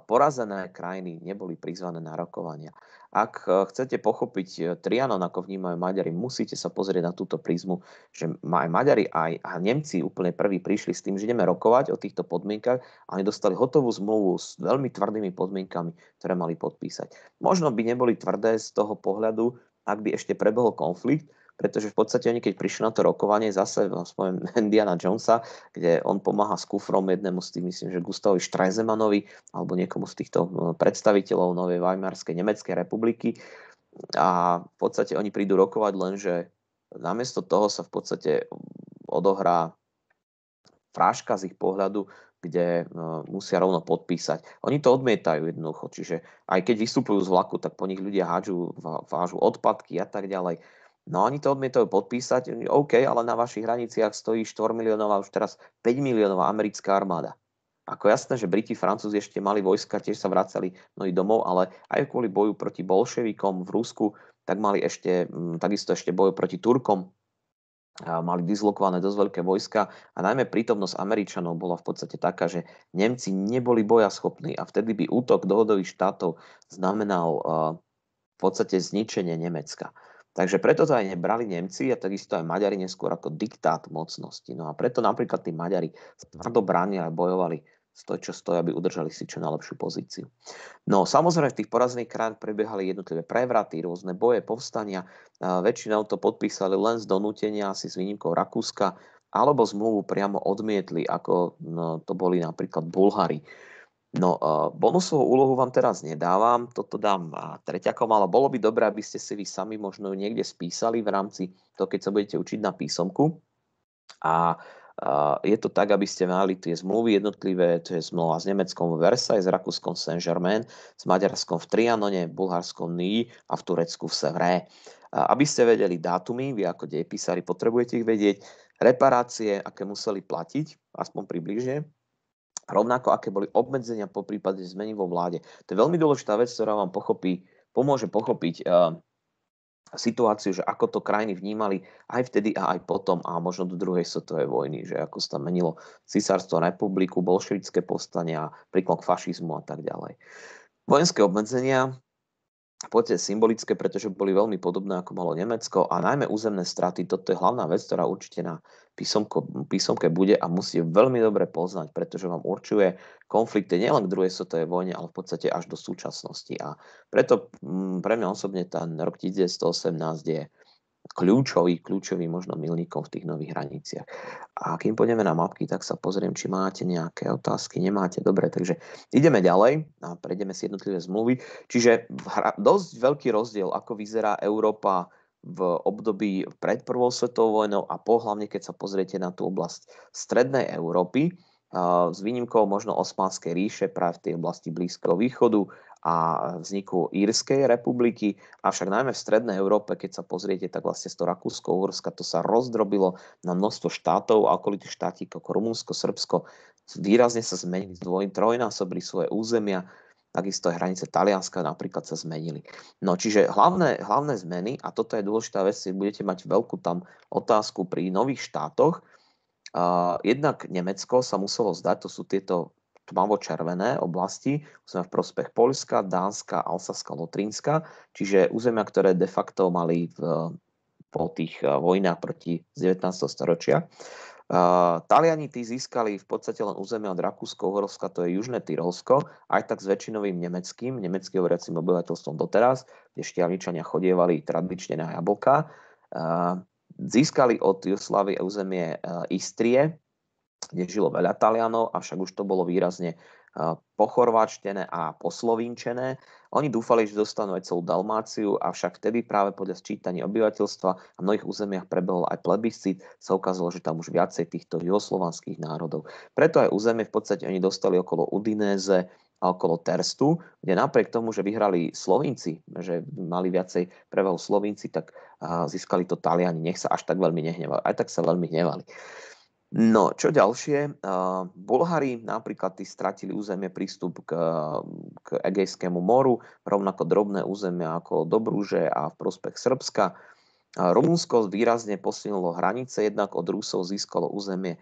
porazené krajiny neboli prizvané na rokovania. Ak e, chcete pochopiť e, Trianon, ako vnímajú Maďari, musíte sa pozrieť na túto prízmu, že aj Maďari, aj, a Nemci úplne prví prišli s tým, že ideme rokovať o týchto podmienkach a oni dostali hotovú zmluvu s veľmi tvrdými podmienkami, ktoré mali podpísať. Možno by neboli tvrdé z toho pohľadu, ak by ešte prebehol konflikt, pretože v podstate oni, keď prišli na to rokovanie, zase spomiem Indiana Jonesa, kde on pomáha s kufrom jednému z tých, myslím, že Gustavovi Štrajzemanovi alebo niekomu z týchto eh, predstaviteľov Novej Weimarskej Nemeckej republiky a v podstate oni prídu rokovať, lenže namiesto toho sa v podstate odohrá fráška z ich pohľadu, kde eh, musia rovno podpísať. Oni to odmietajú jednoducho, čiže aj keď vystupujú z vlaku, tak po nich ľudia hádžu, vážu odpadky a tak ďalej. No oni to odmietajú podpísať, e, OK, ale na vašich hraniciach stojí 4 miliónová, už teraz 5 miliónová americká armáda. Ako jasné, že Briti, Francúzi ešte mali vojska, tiež sa vracali mnohí domov, ale aj kvôli boju proti bolševikom v Rusku, tak mali ešte, mm, takisto ešte boj proti Turkom, a mali dislokované dosť veľké vojska a najmä prítomnosť Američanov bola v podstate taká, že Nemci neboli bojaschopní a vtedy by útok dohodových štátov znamenal v podstate zničenie Nemecka. Takže preto to aj nebrali Nemci a takisto aj Maďari neskôr ako diktát mocnosti. No a preto napríklad tí Maďari tvrdo bránili a bojovali stoj čo stojí, aby udržali si čo najlepšiu pozíciu. No samozrejme v tých porazných krajín prebiehali jednotlivé prevraty, rôzne boje, povstania. Väčšinou to podpísali len z donútenia, asi s výnimkou Rakúska, alebo zmluvu priamo odmietli, ako no, to boli napríklad bulhari. No, bonusovú úlohu vám teraz nedávam, toto dám treťakom, ale bolo by dobré, aby ste si vy sami možno niekde spísali v rámci toho keď sa budete učiť na písomku. A je to tak, aby ste mali tie zmluvy jednotlivé, to je zmluva s Nemeckom v Versailles, s Rakúskom Saint-Germain, s Maďarskom v Trianone, v Bulharskom Ní a v Turecku v Sevré. Aby ste vedeli dátumy, vy ako dejepísari potrebujete ich vedieť, reparácie, aké museli platiť, aspoň približne, Rovnako, aké boli obmedzenia po prípade zmeny vo vláde. To je veľmi dôležitá vec, ktorá vám pochopí, pomôže pochopiť uh, situáciu, že ako to krajiny vnímali aj vtedy a aj potom a možno do druhej svetovej vojny, že ako sa tam menilo cisárstvo, republiku, bolševické povstania, príklad k fašizmu a tak ďalej. Vojenské obmedzenia, v podstate symbolické, pretože boli veľmi podobné, ako malo Nemecko a najmä územné straty. Toto je hlavná vec, ktorá určite na písomko, písomke bude a musí veľmi dobre poznať, pretože vám určuje konflikty nielen k druhej svetovej vojne, ale v podstate až do súčasnosti. A preto m, mm, pre mňa osobne ten rok 1918 je kľúčový, kľúčový možno milníkom v tých nových hraniciach. A kým pôjdeme na mapky, tak sa pozriem, či máte nejaké otázky. Nemáte, dobre, takže ideme ďalej a prejdeme si jednotlivé zmluvy. Čiže dosť veľký rozdiel, ako vyzerá Európa v období pred prvou svetovou vojnou a po hlavne, keď sa pozriete na tú oblasť strednej Európy, s výnimkou možno Osmanskej ríše práve v tej oblasti Blízkeho východu, a vzniku Írskej republiky, avšak najmä v Strednej Európe, keď sa pozriete, tak vlastne z toho Rakúsko-Uhorska to sa rozdrobilo na množstvo štátov a okolitých štátik ako Rumunsko, Srbsko výrazne sa zmenili, zdvoj, trojnásobili svoje územia, takisto aj hranice Talianska napríklad sa zmenili. No čiže hlavné, hlavné zmeny, a toto je dôležitá vec, si budete mať veľkú tam otázku pri nových štátoch, Uh, jednak Nemecko sa muselo zdať, to sú tieto tmavo-červené oblasti, územia v prospech Polska, Dánska, Alsaska, Lotrinska, čiže územia, ktoré de facto mali v, po tých eh, vojnách proti 19. storočia. Uh, Taliani tí získali v podstate len územia od Rakúsko-Uhorska, to je Južné Tyrolsko, aj tak s väčšinovým nemeckým, nemecky hovoriacim obyvateľstvom doteraz, kde šťavničania chodievali tradične na jablka. Uh, získali od Juslavy územie uh, Istrie, nežilo veľa Talianov, avšak už to bolo výrazne pochorváčtené a poslovinčené. Oni dúfali, že dostanú aj celú Dalmáciu, avšak vtedy práve podľa sčítania obyvateľstva a mnohých územiach prebehol aj plebiscit, sa ukázalo, že tam už viacej týchto juhoslovanských národov. Preto aj územie v podstate oni dostali okolo Udinéze, a okolo Terstu, kde napriek tomu, že vyhrali Slovinci, že mali viacej prevahu Slovinci, tak získali to Taliani. Nech sa až tak veľmi nehnevali. Aj tak sa veľmi hnevali. No, čo ďalšie? Eh, Bulhári napríklad tí stratili územie prístup k, k Egejskému moru, rovnako drobné územia ako Dobrúže a v prospech Srbska. Eh, Rumunsko výrazne posilnilo hranice, jednak od Rusov získalo územie eh,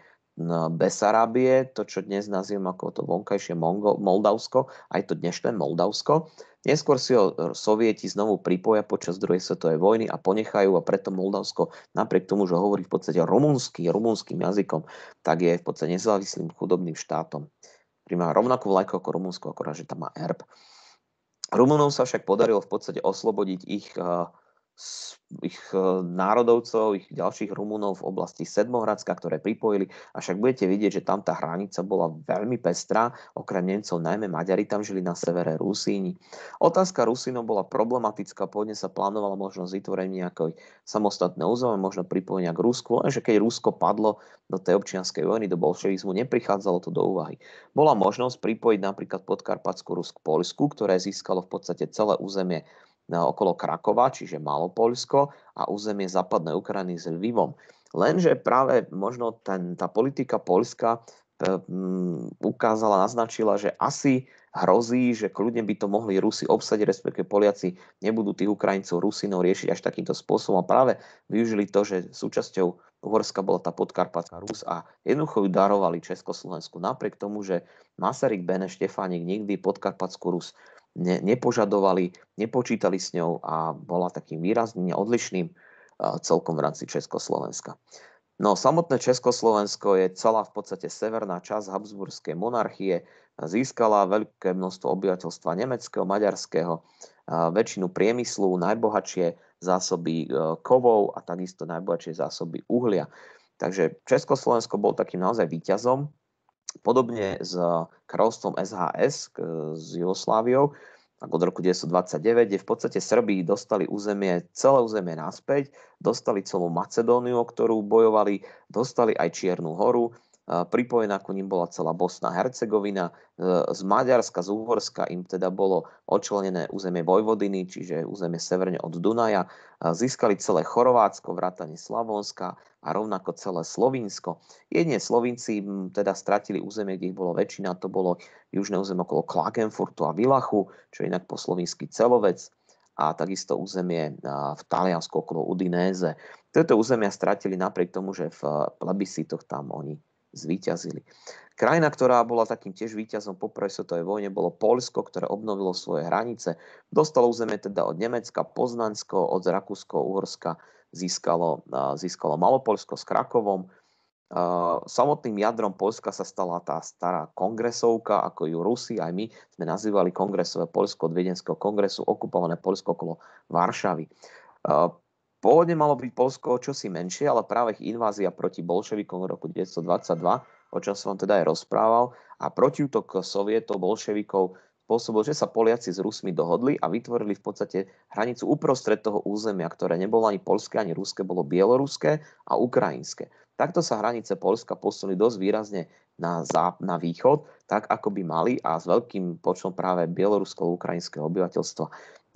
Besarabie, to čo dnes nazývam ako to vonkajšie Moldavsko, aj to dnešné Moldavsko. Neskôr si ho sovieti znovu pripoja počas druhej svetovej vojny a ponechajú a preto Moldavsko napriek tomu, že hovorí v podstate rumunsky, rumunským jazykom, tak je v podstate nezávislým chudobným štátom. Príma rovnakú vlajku ako Rumunsko, akorát, že tam má erb. Rumunom sa však podarilo v podstate oslobodiť ich uh, ich e, národovcov, ich ďalších Rumunov v oblasti Sedmohradska, ktoré pripojili. A však budete vidieť, že tam tá hranica bola veľmi pestrá. Okrem Nemcov najmä Maďari tam žili na severe Rusíni. Otázka Rusínov bola problematická. Pôvodne sa plánovala možnosť vytvorenia nejakej samostatné územie, možno pripojenia k Rusku, lenže keď Rusko padlo do tej občianskej vojny, do bolševizmu, neprichádzalo to do úvahy. Bola možnosť pripojiť napríklad Podkarpatskú Rusk k Polsku, ktoré získalo v podstate celé územie okolo Krakova, čiže Malopolsko a územie západnej Ukrajiny s Lvivom. Lenže práve možno ten, tá politika Polska e, mm, ukázala, naznačila, že asi hrozí, že kľudne by to mohli Rusi obsadiť, respektive Poliaci nebudú tých Ukrajincov Rusinov riešiť až takýmto spôsobom. A práve využili to, že súčasťou Uhorska bola tá podkarpatská Rus a jednoducho ju darovali Československu. Napriek tomu, že Masaryk, Bene, Štefánik nikdy podkarpatskú Rus ne, nepožadovali, nepočítali s ňou a bola takým výrazným odlišným celkom v rámci Československa. No samotné Československo je celá v podstate severná časť Habsburskej monarchie, získala veľké množstvo obyvateľstva nemeckého, maďarského, väčšinu priemyslu, najbohatšie zásoby e, kovov a takisto najbohatšie zásoby uhlia. Takže Československo bol takým naozaj výťazom Podobne s eh, kráľovstvom SHS, s Jugosláviou, tak od roku 1929, kde v podstate Srbí dostali územie, celé územie naspäť, dostali celú Macedóniu, o ktorú bojovali, dostali aj Čiernu horu, pripojená ku ním bola celá Bosna a Hercegovina, e, z Maďarska, z Uhorska im teda bolo očlenené územie Vojvodiny, čiže územie severne od Dunaja, získali celé Chorvátsko, vrátane Slavonska a rovnako celé Slovinsko. Jedne Slovinci teda stratili územie, kde ich bolo väčšina, to bolo južné územie okolo Klagenfurtu a Vilachu, čo je inak po slovinsky celovec a takisto územie v Taliansku okolo Udinéze. Tieto územia stratili napriek tomu, že v e, plebisitoch tam oni zvíťazili. Krajina, ktorá bola takým tiež víťazom po prvej svetovej vojne, bolo Polsko, ktoré obnovilo svoje hranice. Dostalo územie teda od Nemecka, Poznansko, od Rakúsko-Uhorska získalo, získalo Malopolsko s Krakovom. Samotným jadrom Polska sa stala tá stará kongresovka, ako ju Rusi, aj my sme nazývali kongresové Polsko od Viedenského kongresu, okupované Polsko okolo Varšavy. Pôvodne malo byť Polsko čosi menšie, ale práve ich invázia proti bolševikom v roku 1922, o čom som teda aj rozprával, a protiútok sovietov, bolševikov spôsobil, že sa Poliaci s Rusmi dohodli a vytvorili v podstate hranicu uprostred toho územia, ktoré nebolo ani polské, ani ruské, bolo bieloruské a ukrajinské. Takto sa hranice Polska posunuli dosť výrazne na, záp- na východ, tak ako by mali a s veľkým počtom práve bielorusko-ukrajinského obyvateľstva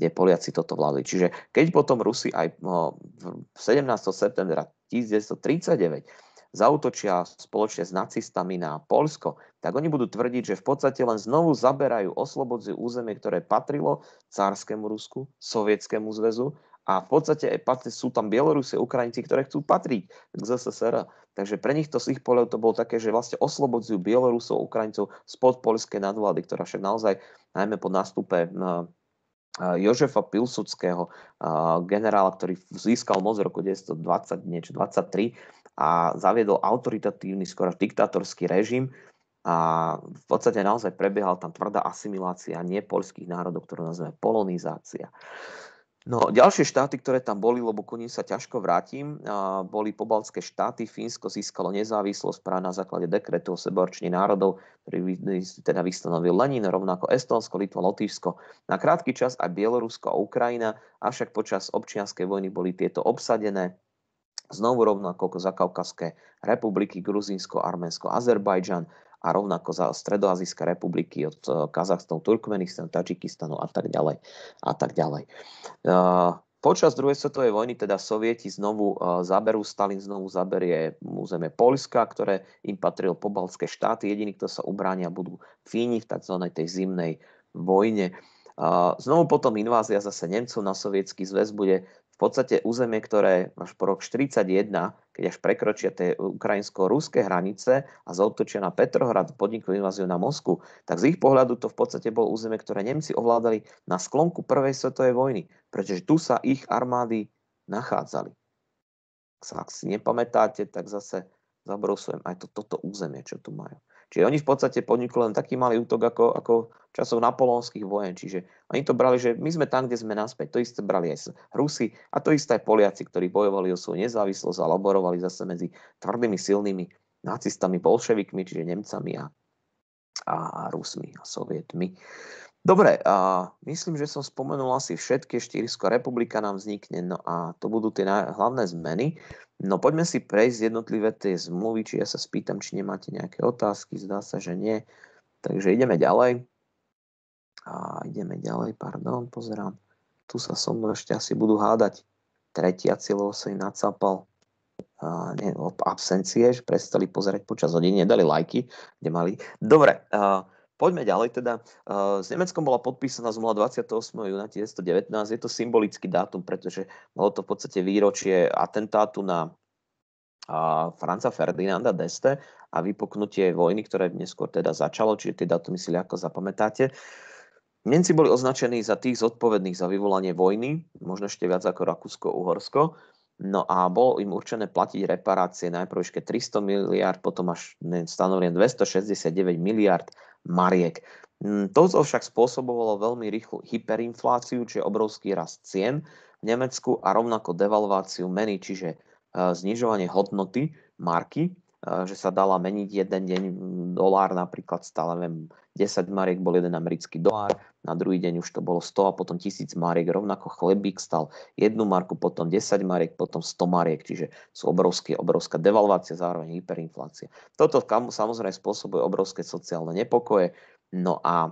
kde Poliaci toto vládli. Čiže keď potom Rusi aj 17. No, septembra 1939 zautočia spoločne s nacistami na Polsko, tak oni budú tvrdiť, že v podstate len znovu zaberajú, oslobodzujú územie, ktoré patrilo cárskému Rusku, sovietskému zväzu a v podstate aj sú tam Bielorusie, Ukrajinci, ktoré chcú patriť k ZSSR. Takže pre nich to z ich pohľadu to bolo také, že vlastne oslobodzujú Bielorusov, Ukrajincov spod polskej nadvlády, ktorá však naozaj najmä po nástupe Jožefa Pilsudského, generála, ktorý získal moc v roku 1920, niečo 23 a zaviedol autoritatívny, skoro až diktátorský režim a v podstate naozaj prebiehal tam tvrdá asimilácia nie polských národov, ktorú nazveme polonizácia. No, ďalšie štáty, ktoré tam boli, lebo ku nim sa ťažko vrátim, boli pobaltské štáty. Fínsko získalo nezávislosť práve na základe dekretu o seborčení národov, ktorý teda vystanovil Lenin, rovnako Estonsko, Litva, Lotyšsko. Na krátky čas aj Bielorusko a Ukrajina, avšak počas občianskej vojny boli tieto obsadené. Znovu rovnako ako Zakaukaské republiky, Gruzínsko, Arménsko, Azerbajdžan a rovnako za stredoazijské republiky od e, Kazachstanu, Turkmenistanu, Tadžikistanu a tak ďalej. A tak ďalej. E, počas druhej svetovej vojny teda Sovieti znovu e, zaberú, Stalin znovu zaberie územie Polska, ktoré im patril pobaltské štáty. Jediní, kto sa ubránia, budú Fíni v tzv. tej zimnej vojne. Znovu potom invázia zase Nemcov na sovietský zväz bude podstate územie, ktoré až po rok 1941, keď až prekročia tie ukrajinsko-ruské hranice a zautočia na Petrohrad, podnikli inváziu na Moskvu, tak z ich pohľadu to v podstate bolo územie, ktoré Nemci ovládali na sklonku Prvej svetovej vojny, pretože tu sa ich armády nachádzali. Ak si nepamätáte, tak zase zabrosujem aj to, toto územie, čo tu majú. Čiže oni v podstate podnikli len taký malý útok ako, ako časov napolónskych vojen. Čiže oni to brali, že my sme tam, kde sme naspäť. To isté brali aj Rusi a to isté aj Poliaci, ktorí bojovali o svoju nezávislosť a laborovali zase medzi tvrdými, silnými nacistami, bolševikmi, čiže Nemcami a, a Rusmi a Sovietmi. Dobre, a myslím, že som spomenul asi všetky, štyrisko republika nám vznikne, no a to budú tie hlavné zmeny. No poďme si prejsť jednotlivé tie zmluvy, či ja sa spýtam, či nemáte nejaké otázky, zdá sa, že nie. Takže ideme ďalej. A ideme ďalej, pardon, pozerám. Tu sa so mnou ešte asi budú hádať. Tretia cieľovo sa im nacapal absencie, že prestali pozerať počas hodiny, nedali lajky, kde mali. Dobre, a, Poďme ďalej teda. Eh, s Nemeckom bola podpísaná zmluva 28. júna 1919. Je to symbolický dátum, pretože bolo to v podstate výročie atentátu na Franca Ferdinanda d'Este a vypuknutie vojny, ktoré neskôr teda začalo, čiže tie dátumy si ľahko zapamätáte. Nemci boli označení za tých zodpovedných za vyvolanie vojny, možno ešte viac ako Rakúsko-Uhorsko. No a bolo im určené platiť reparácie najprv ešte 300 miliard, potom až stanovene 269 miliard mariek. Mm, to však spôsobovalo veľmi rýchlu hyperinfláciu, čiže obrovský rast cien v Nemecku a rovnako devalváciu meny, čiže eh, znižovanie hodnoty marky Eh, že sa dala meniť jeden deň dolár, napríklad stále viem, 10 mariek bol jeden americký dolár, na druhý deň už to bolo 100 a potom 1000 mariek, rovnako chlebík stal jednu marku, potom 10 mariek, potom 100 mariek, čiže sú obrovské, obrovská devalvácia, zároveň hyperinflácia. Toto samozrejme spôsobuje obrovské sociálne nepokoje, no a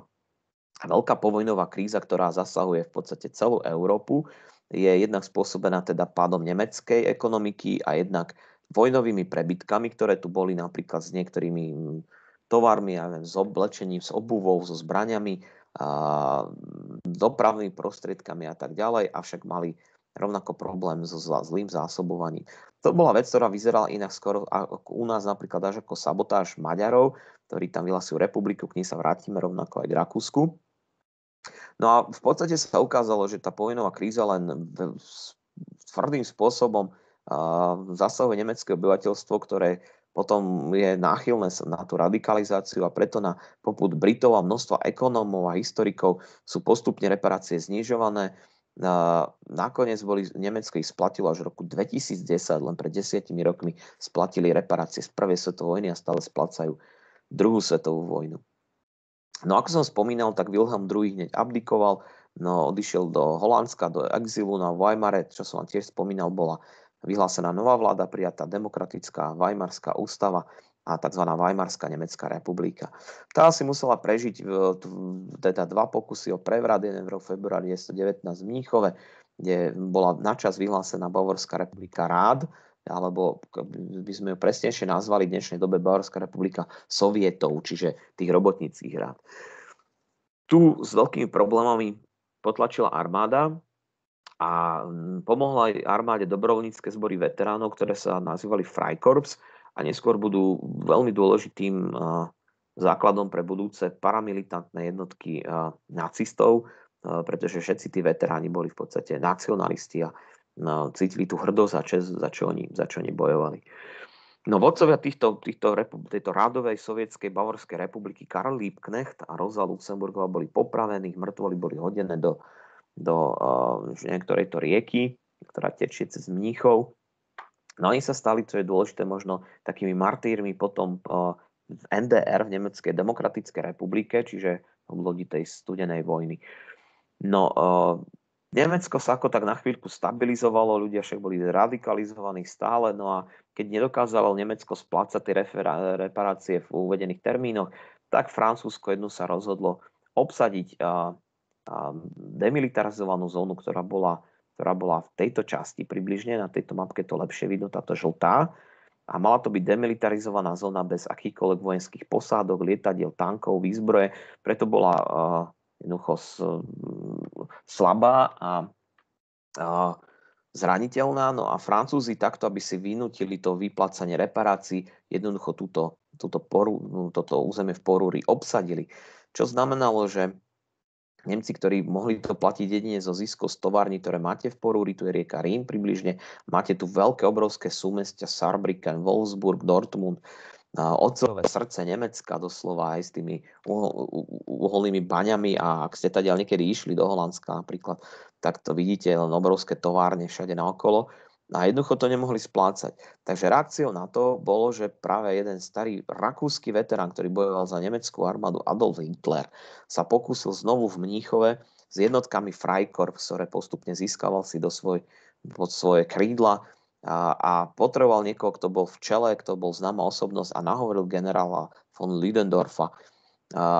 veľká povojnová kríza, ktorá zasahuje v podstate celú Európu, je jednak spôsobená teda pádom nemeckej ekonomiky a jednak vojnovými prebytkami, ktoré tu boli napríklad s niektorými mm, tovarmi, ja neviem, s oblečením, s obuvou, so zbraniami, a mm, dopravnými prostriedkami a tak ďalej, avšak mali rovnako problém so zlým zásobovaním. To bola vec, ktorá vyzerala inak skoro u nás napríklad až ako sabotáž Maďarov, ktorí tam vyhlasujú republiku, k nej sa vrátime rovnako aj k Rakúsku. No a v podstate sa ukázalo, že tá povojnová kríza len tvrdým spôsobom zasahuje nemecké obyvateľstvo, ktoré potom je náchylné na tú radikalizáciu a preto na poput Britov a množstva ekonómov a historikov sú postupne reparácie znižované. Nakoniec boli Nemecké ich splatilo až v roku 2010, len pred desiatimi rokmi splatili reparácie z prvej svetovej vojny a stále splácajú druhú svetovú vojnu. No ako som spomínal, tak Wilhelm II hneď abdikoval, no odišiel do Holandska, do exilu na Weimare, čo som vám tiež spomínal, bola vyhlásená nová vláda, prijatá demokratická Weimarská ústava a tzv. Weimarská Nemecká republika. Tá si musela prežiť e, teda dva pokusy o prevrat, jeden v februári 1919 v Mníchove, kde bola načas vyhlásená Bavorská republika Rád, alebo by sme ju presnejšie nazvali v dnešnej dobe Bavorská republika Sovietov, čiže tých robotníckých rád. Tu s veľkými problémami potlačila armáda, a mm, pomohla aj armáde dobrovoľnícke zbory veteránov, ktoré sa nazývali Freikorps a neskôr budú veľmi dôležitým základom pre budúce paramilitantné jednotky nacistov, pretože všetci tí veteráni boli v podstate nacionalisti a no, cítili tú hrdosť a čest, za čo oni, za čo oni bojovali. No vodcovia týchto, týchto repub- tejto rádovej sovietskej bavorskej republiky Karl Liebknecht a Rosa Luxemburgova boli popravení, mŕtvoli boli hodené do do eh, niektorej to rieky, ktorá tečie cez mníchov. No oni sa stali, čo je dôležité, možno takými martýrmi potom eh, v NDR, v Nemeckej demokratickej republike, čiže v lodi tej studenej vojny. No, eh, Nemecko sa ako tak na chvíľku stabilizovalo, ľudia však boli radikalizovaní stále, no a keď nedokázalo Nemecko splácať tie reparácie v uvedených termínoch, tak Francúzsko jednu sa rozhodlo obsadiť Um, demilitarizovanú zónu, ktorá bola, ktorá bola v tejto časti približne, na tejto mapke to lepšie vidno, táto žltá. A mala to byť demilitarizovaná zóna bez akýchkoľvek vojenských posádok, lietadiel, tankov, výzbroje. Preto bola uh, jednoducho s, uh, slabá a uh, zraniteľná. No a Francúzi takto, aby si vynutili to vyplácanie reparácií, jednoducho túto, túto poru, no, toto územie v Porúri obsadili. Čo znamenalo, že Nemci, ktorí mohli to platiť jedine zo zisko z továrny, ktoré máte v Porúri, tu je rieka Rín približne, máte tu veľké obrovské súmestia Sarbriken, Wolfsburg, Dortmund, ocelové srdce Nemecka doslova aj s tými uholnými baňami a ak ste teda niekedy išli do Holandska napríklad, tak to vidíte len obrovské továrne všade naokolo. okolo a jednoducho to nemohli splácať. Takže reakciou na to bolo, že práve jeden starý rakúsky veterán, ktorý bojoval za nemeckú armádu Adolf Hitler, sa pokúsil znovu v Mníchove s jednotkami Freikorps, ktoré postupne získaval si do svoj, pod svoje krídla a, a potreboval niekoho, kto bol v čele, kto bol známa osobnosť a nahovoril generála von Lidendorfa,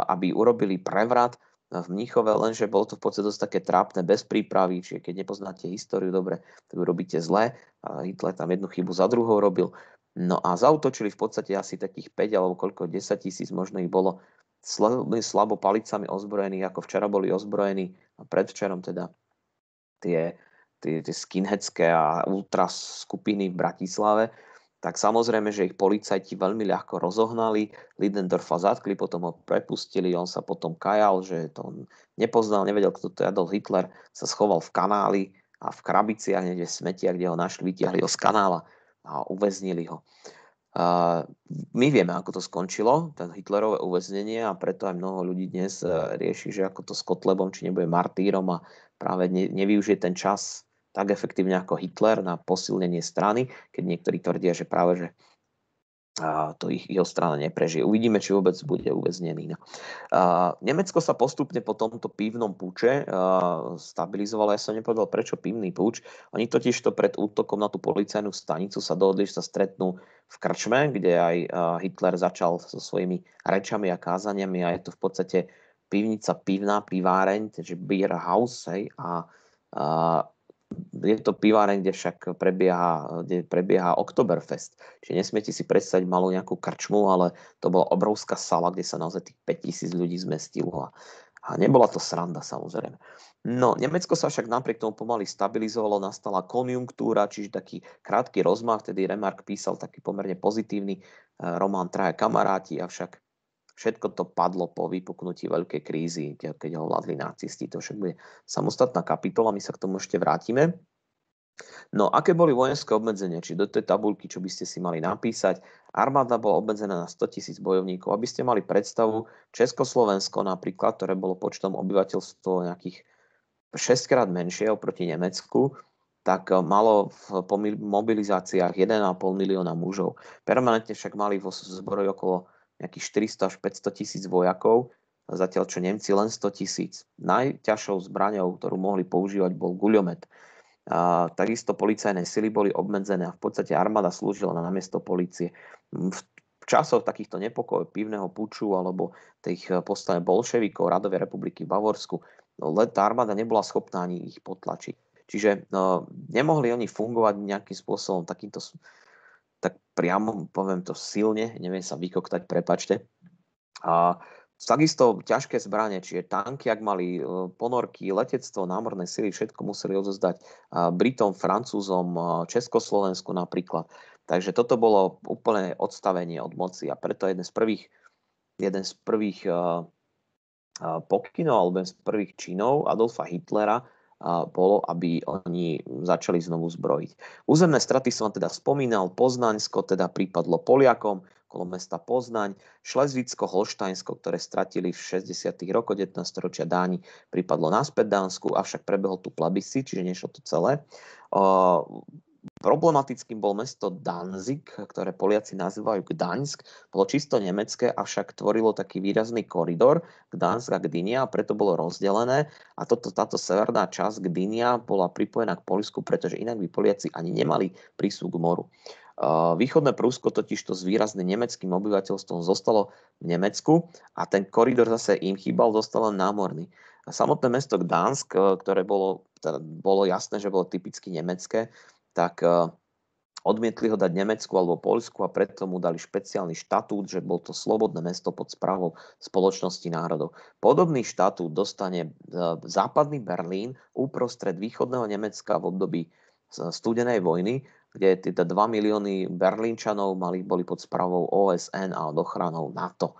aby urobili prevrat v Mníchove, lenže bolo to v podstate dosť také trápne, bez prípravy, čiže keď nepoznáte históriu dobre, tak ju robíte zle. Hitler tam jednu chybu za druhou robil. No a zautočili v podstate asi takých 5 alebo koľko 10 tisíc možno ich bolo slabo, palicami ozbrojených, ako včera boli ozbrojení a predvčerom teda tie, tie, tie skinheadské a ultra skupiny v Bratislave tak samozrejme, že ich policajti veľmi ľahko rozohnali, Lidendorfa zatkli, potom ho prepustili, on sa potom kajal, že to on nepoznal, nevedel, kto to Adolf Hitler, sa schoval v kanáli a v krabiciach, niekde v smetiach, kde ho našli, vytiahli ho z kanála a uväznili ho. my vieme, ako to skončilo, ten Hitlerové uväznenie a preto aj mnoho ľudí dnes e, rieši, že ako to s Kotlebom, či nebude martýrom a práve nevyužije ten čas tak efektívne ako Hitler na posilnenie strany, keď niektorí tvrdia, že práve že to ich, jeho strana neprežije. Uvidíme, či vôbec bude uväznený. No. Nemecko sa postupne po tomto pivnom a, stabilizovalo. Ja som nepovedal, prečo pivný púč. Oni totiž to pred útokom na tú policajnú stanicu sa dohodli, že sa stretnú v Krčme, kde aj Hitler začal so svojimi rečami a kázaniami a je to v podstate pivnica pivná, piváreň, takže beer house. Hej, a, a je to piváreň, kde však prebieha, kde prebieha Oktoberfest. Čiže nesmiete si predstaviť malú nejakú krčmu, ale to bola obrovská sala, kde sa naozaj tých 5000 ľudí zmestilo a, a nebola to sranda samozrejme. No, Nemecko sa však napriek tomu pomaly stabilizovalo, nastala konjunktúra, čiže taký krátky rozmach, tedy Remark písal taký pomerne pozitívny eh, román Traja kamaráti, avšak Všetko to padlo po vypuknutí veľkej krízy, keď ho vládli nacisti. To však bude samostatná kapitola, my sa k tomu ešte vrátime. No, aké boli vojenské obmedzenia? Či do tej tabulky, čo by ste si mali napísať? Armáda bola obmedzená na 100 tisíc bojovníkov. Aby ste mali predstavu, Československo napríklad, ktoré bolo počtom obyvateľstvo nejakých 6 krát menšie oproti Nemecku, tak eh, malo v mobilizáciách 1,5 milióna mužov. Permanentne však mali vo zbroji okolo nejakých 400 až 500 tisíc vojakov, zatiaľ čo Nemci len 100 tisíc. Najťažšou zbraňou, ktorú mohli používať, bol guľomet. A, takisto policajné sily boli obmedzené a v podstate armáda slúžila na namiesto policie. V časoch takýchto nepokojov, pivného puču alebo tých e, postane bolševikov Radovej republiky v Bavorsku, no, tá armáda nebola schopná ani ich potlačiť. Čiže no, nemohli oni fungovať nejakým spôsobom takýmto tak priamo poviem to silne, neviem sa vykoktať, prepačte. A Takisto ťažké zbranie, čiže tanky, ak mali e, ponorky, letectvo, námorné sily, všetko museli odozdať e, Britom, Francúzom, e, Československu napríklad. Takže toto bolo úplné odstavenie od moci a preto jeden z prvých, jeden z prvých pokynov alebo jeden z prvých činov Adolfa Hitlera bolo, aby oni začali znovu zbrojiť. Územné straty som vám teda spomínal, Poznaňsko teda prípadlo Poliakom, okolo mesta Poznaň, Šlezvicko, Holštajnsko, ktoré stratili v 60. rokoch 19. ročia Dáni, pripadlo naspäť Dánsku, avšak prebehol tu plabisy, čiže nešlo to celé. Problematickým bol mesto Danzig, ktoré Poliaci nazývajú Gdaňsk. Bolo čisto nemecké, avšak tvorilo taký výrazný koridor Gdaňsk a Gdynia, a preto bolo rozdelené. A toto, táto severná časť Gdynia bola pripojená k Polsku, pretože inak by Poliaci ani nemali prístup k moru. Východné Prúsko totiž to s výrazným nemeckým obyvateľstvom zostalo v Nemecku a ten koridor zase im chýbal, zostal len námorný. Samotné mesto Gdansk, ktoré bolo, teda bolo jasné, že bolo typicky nemecké, tak eh, odmietli ho dať Nemecku alebo Polsku a preto mu dali špeciálny štatút, že bol to slobodné mesto pod správou spoločnosti národov. Podobný štatút dostane eh, západný Berlín uprostred východného Nemecka v období eh, studenej vojny, kde teda 2 milióny Berlínčanov mali, boli pod správou OSN a od ochranou NATO.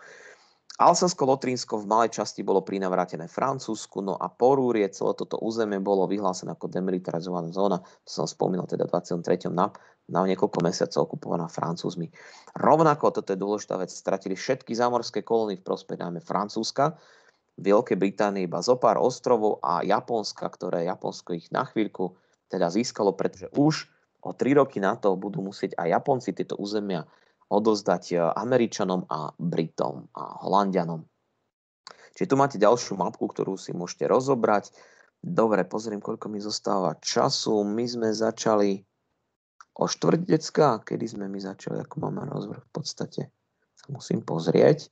Alsasko-Lotrinsko v malej časti bolo prinavrátené Francúzsku, no a Porúrie, celé toto územie bolo vyhlásené ako demilitarizovaná zóna, to som spomínal teda 23. na, na niekoľko mesiacov okupovaná Francúzmi. Rovnako, toto je dôležitá vec, stratili všetky zámorské kolóny v prospech najmä Francúzska, Veľkej Británii iba zo pár ostrovov a Japonska, ktoré Japonsko ich na chvíľku teda získalo, pretože už o tri roky na to budú musieť aj Japonci tieto územia odozdať eh, Američanom a Britom a Holandianom. Čiže tu máte ďalšiu mapku, ktorú si môžete rozobrať. Dobre, pozriem, koľko mi zostáva času. My sme začali o decka. kedy sme my začali, ako máme rozvrh v podstate. Sa musím pozrieť.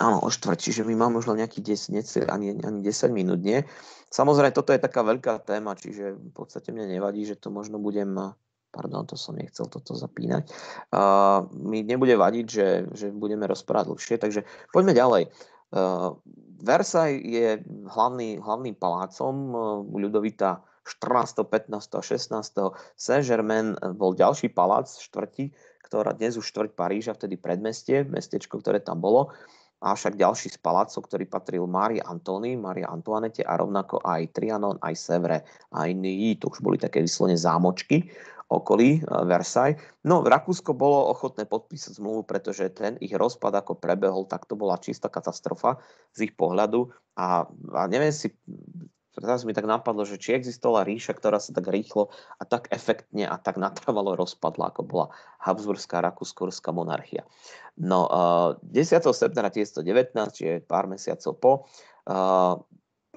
Áno, o štvrť, čiže my máme už len nejakých 10, ani, ani 10 minút, nie? Samozrejme, toto je taká veľká téma, čiže v podstate mne nevadí, že to možno budem eh, Pardon, to som nechcel toto zapínať. Uh, mi nebude vadiť, že, že budeme rozprávať dlhšie, takže poďme ďalej. Uh, Versailles je hlavný, hlavným palácom uh, Ľudovita 14., 15. a 16. Saint-Germain bol ďalší palác štvrti, ktorá dnes už štvrť Paríža, vtedy predmestie, mestečko, ktoré tam bolo. Uh, a však ďalší z palácov, ktorý patril Mári Antóni, Márii Antoanete a rovnako aj Trianon, aj Sevre, aj Nii, to už boli také vyslovene zámočky okolí e, Versailles. No, Rakúsko bolo ochotné podpísať zmluvu, pretože ten ich rozpad, ako prebehol, tak to bola čistá katastrofa z ich pohľadu a, a neviem si Teraz mi tak napadlo, že či existovala ríša, ktorá sa tak rýchlo a tak efektne a tak natrvalo rozpadla, ako bola Habsburská rakúskorská monarchia. No, 10. Eh, septembra 1919, čiže pár mesiacov po, eh,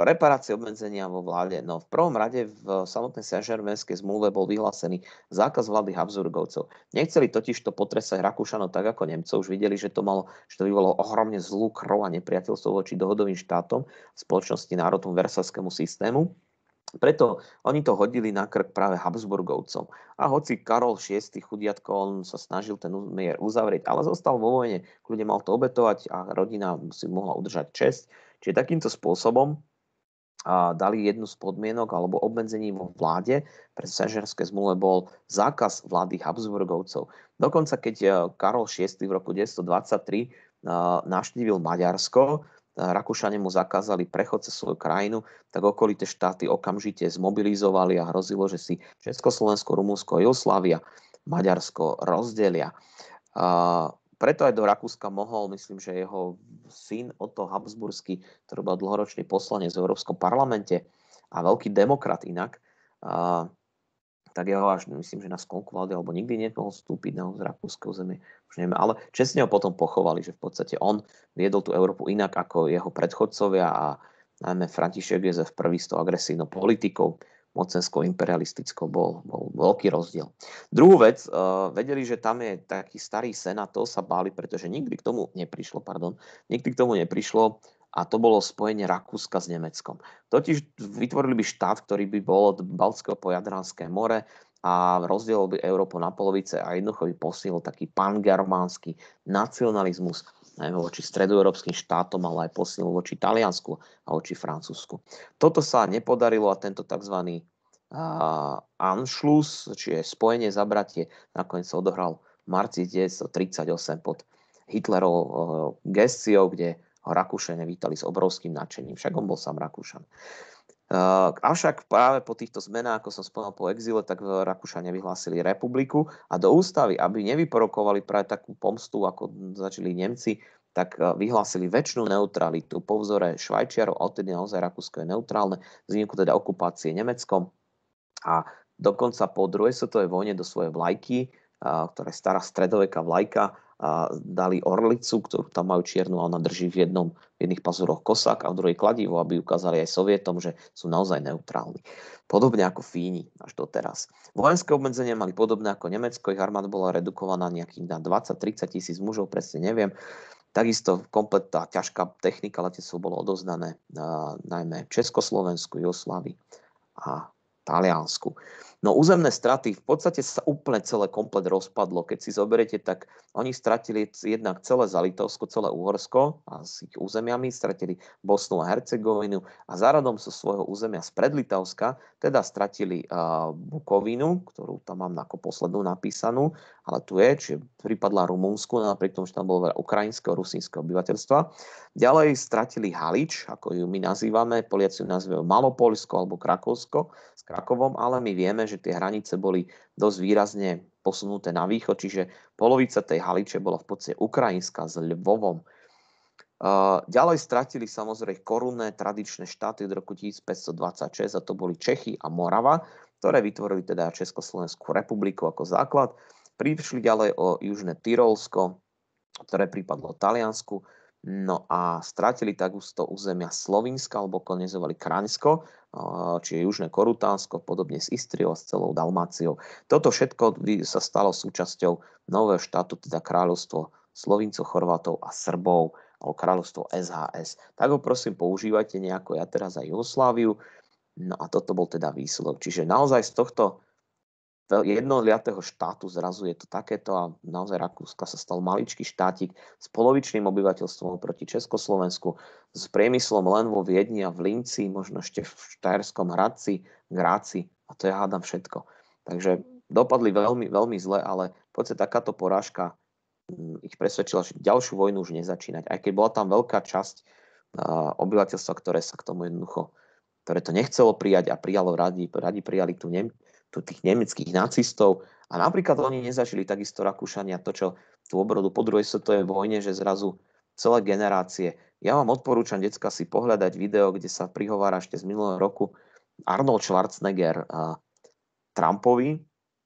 reparácie obmedzenia vo vláde. No v prvom rade v samotnej sažermenskej zmluve bol vyhlásený zákaz vlády Habsburgovcov. Nechceli totiž to potresať Rakúšanov tak ako Nemcov. Už videli, že to, malo, že to vyvolalo ohromne zlú krov a nepriateľstvo voči dohodovým štátom, spoločnosti národom, versalskému systému. Preto oni to hodili na krk práve Habsburgovcom. A hoci Karol VI, chudiatko, on sa snažil ten mier uzavrieť, ale zostal vo vojne, kľudne mal to obetovať a rodina si mohla udržať čest. Čiže takýmto spôsobom dali jednu z podmienok alebo obmedzení vo vláde pre sažerské zmluve bol zákaz vlády Habsburgovcov. Dokonca keď e, Karol VI v roku 1923 e, naštívil Maďarsko, e, Rakúšane mu zakázali prechod cez svoju krajinu, tak okolité štáty okamžite zmobilizovali a hrozilo, že si Československo, Rumúnsko, Jugoslávia, Maďarsko rozdelia preto aj do Rakúska mohol, myslím, že jeho syn Otto Habsburský, ktorý bol dlhoročný poslanec v Európskom parlamente a veľký demokrat inak, a, tak jeho až, myslím, že na skonku vlády alebo nikdy nemohol vstúpiť na z rakúskeho zemi. Už neviem, ale čestne ho potom pochovali, že v podstate on viedol tú Európu inak ako jeho predchodcovia a najmä František Jezef prvý s tou agresívnou politikou, mocensko-imperialistickou bol, bol veľký rozdiel. Druhú vec, uh, vedeli, že tam je taký starý senát, to sa báli, pretože nikdy k tomu neprišlo, pardon, nikdy k tomu neprišlo a to bolo spojenie Rakúska s Nemeckom. Totiž vytvorili by štát, ktorý by bol od Balckého po Jadranské more a rozdielol by Európu na polovice a jednoducho by posiel taký pangermánsky nacionalizmus aj voči stredoeurópskym štátom, ale aj posilnil voči Taliansku a voči Francúzsku. Toto sa nepodarilo a tento tzv. Anschluss, čiže spojenie zabratie, nakoniec sa odohral v marci 1938 pod Hitlerovou gestiou, kde ho Rakúšania vítali s obrovským nadšením. Však on bol sám Rakúšan. Avšak práve po týchto zmenách, ako som spomenul po exile, tak Rakúšania vyhlásili republiku a do ústavy, aby nevyprokovali práve takú pomstu, ako začali Nemci, tak e, vyhlásili väčšinu neutralitu po vzore Švajčiarov, odtedy naozaj Rakúsko je neutrálne, z teda okupácie Nemeckom. A dokonca po druhej svetovej vojne do svojej vlajky, e, ktorá je stará stredoveká vlajka, a dali orlicu, ktorú tam majú čiernu a ona drží v jednom, v jedných pazuroch kosak a v druhej kladivo, aby ukázali aj sovietom, že sú naozaj neutrálni. Podobne ako Fíni až doteraz. Vojenské obmedzenia mali podobné ako Nemecko, ich armáda bola redukovaná nejakých na 20-30 tisíc mužov, presne neviem. Takisto komplet tá ťažká technika letecov bolo odoznané na, najmä Československu, Joslavi a Taliansku. No územné straty, v podstate sa úplne celé komplet rozpadlo. Keď si zoberiete, tak oni stratili jednak celé Zalitovsko, celé Uhorsko a s ich územiami, stratili Bosnu a Hercegovinu a záradom zo so svojho územia z Litavska, teda stratili uh, Bukovinu, ktorú tam mám ako poslednú napísanú, ale tu je, čiže pripadla Rumunsku, napriek tomu, že tam bolo veľa ukrajinského, rusínskeho obyvateľstva. Ďalej stratili Halič, ako ju my nazývame, Poliaci ju nazývajú Malopolsko alebo Krakovsko s Krakovom, ale my vieme, že že tie hranice boli dosť výrazne posunuté na východ, čiže polovica tej haliče bola v podstate ukrajinská s Lvovom. Ďalej stratili samozrejme korunné tradičné štáty od roku 1526 a to boli Čechy a Morava, ktoré vytvorili teda Československú republiku ako základ. Prišli ďalej o južné Tyrolsko, ktoré pripadlo Taliansku, No a strátili takisto územia Slovinska alebo kolonizovali Kráňsko, či Južné Korutánsko, podobne s Istriou a s celou Dalmáciou. Toto všetko sa stalo súčasťou nového štátu, teda kráľovstvo Slovincov, Chorvátov a Srbov, alebo kráľovstvo SHS. Tak ho prosím používajte nejako ja teraz aj Jugosláviu. No a toto bol teda výsledok. Čiže naozaj z tohto jednoliatého štátu zrazu je to takéto a naozaj Rakúska sa stal maličký štátik s polovičným obyvateľstvom proti Československu, s priemyslom len vo Viedni a v Linci, možno ešte v Štajerskom Hradci, Gráci a to ja hádam všetko. Takže dopadli veľmi, veľmi zle, ale v podstate takáto porážka mm, ich presvedčila, že ďalšiu vojnu už nezačínať. Aj keď bola tam veľká časť obyvateľstva, ktoré sa k tomu jednoducho ktoré to nechcelo prijať a prijalo radi, radi prijali tú, nem, tých nemeckých nacistov. A napríklad oni nezažili takisto Rakúšania to, čo tu obrodu po druhej svetovej vojne, že zrazu celé generácie. Ja vám odporúčam, decka, si pohľadať video, kde sa prihovára ešte z minulého roku Arnold Schwarzenegger a Trumpovi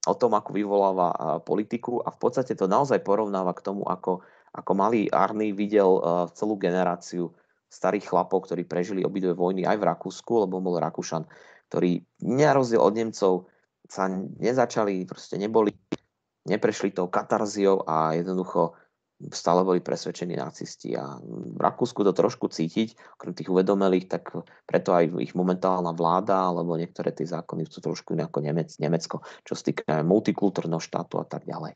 o tom, ako vyvoláva politiku a v podstate to naozaj porovnáva k tomu, ako, ako malý Arny videl celú generáciu starých chlapov, ktorí prežili obidve vojny aj v Rakúsku, lebo bol Rakúšan, ktorý nerozdiel od Nemcov sa nezačali, proste neboli, neprešli tou katarziou a jednoducho stále boli presvedčení nacisti. A v Rakúsku to trošku cítiť, okrem tých uvedomelých, tak preto aj ich momentálna vláda alebo niektoré tie zákony sú trošku iné ako Nemec, Nemecko, čo sa týka multikultúrneho štátu a tak ďalej.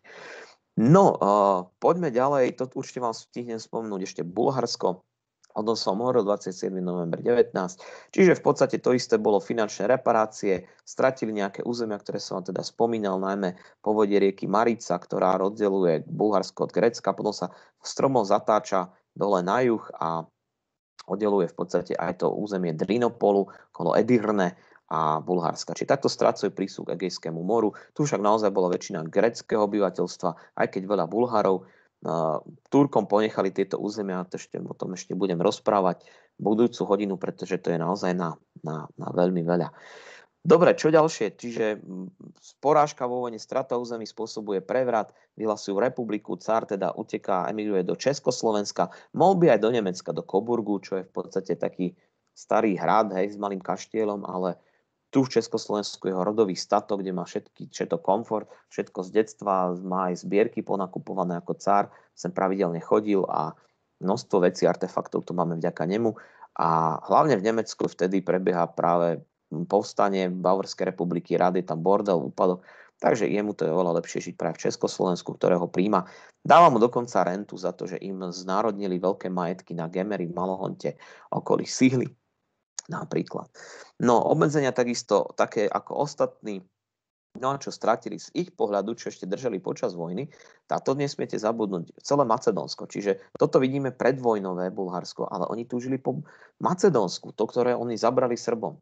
No, uh, poďme ďalej, to určite vám stihnem spomenúť ešte Bulharsko, som Moro 27. november 19. Čiže v podstate to isté bolo finančné reparácie, stratili nejaké územia, ktoré som vám teda spomínal, najmä povodie rieky Marica, ktorá rozdeluje Bulharsko od Grécka, potom sa stromo zatáča dole na juh a oddeluje v podstate aj to územie Drinopolu, kolo Edirne a Bulharska. Čiže takto strácajú prísuk Egejskému moru. Tu však naozaj bola väčšina greckého obyvateľstva, aj keď veľa Bulharov Turkom ponechali tieto územia, to ešte, o tom ešte budem rozprávať budúcu hodinu, pretože to je naozaj na, na, na veľmi veľa. Dobre, čo ďalšie? Čiže porážka vo vojne, strata území spôsobuje prevrat, vyhlasujú republiku, cár teda uteká, emigruje do Československa, mohol by aj do Nemecka, do Koburgu, čo je v podstate taký starý hrad, hej, s malým kaštielom, ale tu v Československu jeho rodový statok, kde má všetky, všetko komfort, všetko z detstva, má aj zbierky ponakupované ako cár, sem pravidelne chodil a množstvo vecí, artefaktov tu máme vďaka nemu. A hlavne v Nemecku vtedy prebieha práve povstanie Bavorskej republiky, rady tam bordel, úpadok. Takže jemu to je oveľa lepšie žiť práve v Československu, ktorého príjma. Dáva mu dokonca rentu za to, že im znárodnili veľké majetky na Gemery, Malohonte, okolí Sihly napríklad. No obmedzenia takisto také ako ostatní No a čo stratili z ich pohľadu, čo ešte držali počas vojny, táto nesmiete zabudnúť celé Macedónsko. Čiže toto vidíme predvojnové Bulharsko, ale oni túžili po Macedónsku, to, ktoré oni zabrali Srbom.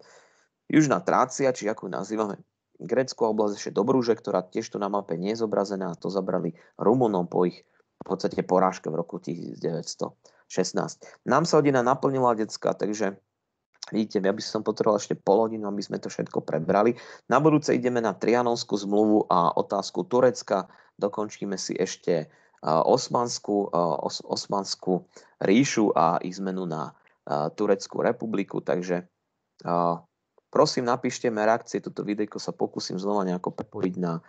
Južná Trácia, či ako ju nazývame, Grécko oblasť ešte Dobrúže, ktorá tiež tu na mape nie je zobrazená, to zabrali Rumunom po ich v podstate porážke v roku 1916. Nám sa hodina naplnila decka, takže idem, ja by som potreboval ešte pol hodinu, aby sme to všetko prebrali. Na budúce ideme na Trianonskú zmluvu a otázku Turecka. Dokončíme si ešte Osmanskú, os, Osmanskú ríšu a ich zmenu na Tureckú republiku. Takže prosím, napíšte mi reakcie. Toto videjko sa pokúsim znova nejako prepojiť na,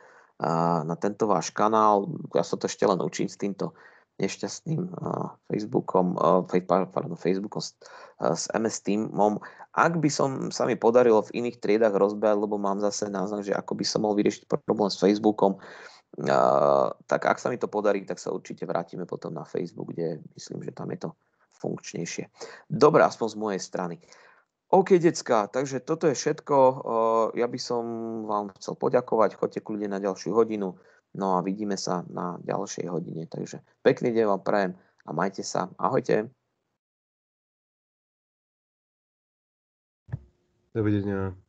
na tento váš kanál. Ja sa to ešte len učím s týmto nešťastným eh, Facebookom, eh, pardon, Facebookom s MS eh, Teamom. Ak by som sa mi podarilo v iných triedach rozbehať, lebo mám zase náznak, že ako by som mohol vyriešiť problém s Facebookom, tak ak sa mi to podarí, tak sa určite vrátime potom na Facebook, kde myslím, že tam je to funkčnejšie. Dobre, aspoň z mojej strany. OK, decka, takže toto je všetko. Ja by som vám chcel poďakovať. Choďte kľudne na ďalšiu hodinu. No a vidíme sa na ďalšej hodine. Takže pekný deň vám prajem a majte sa. Ahojte. Dovidenia.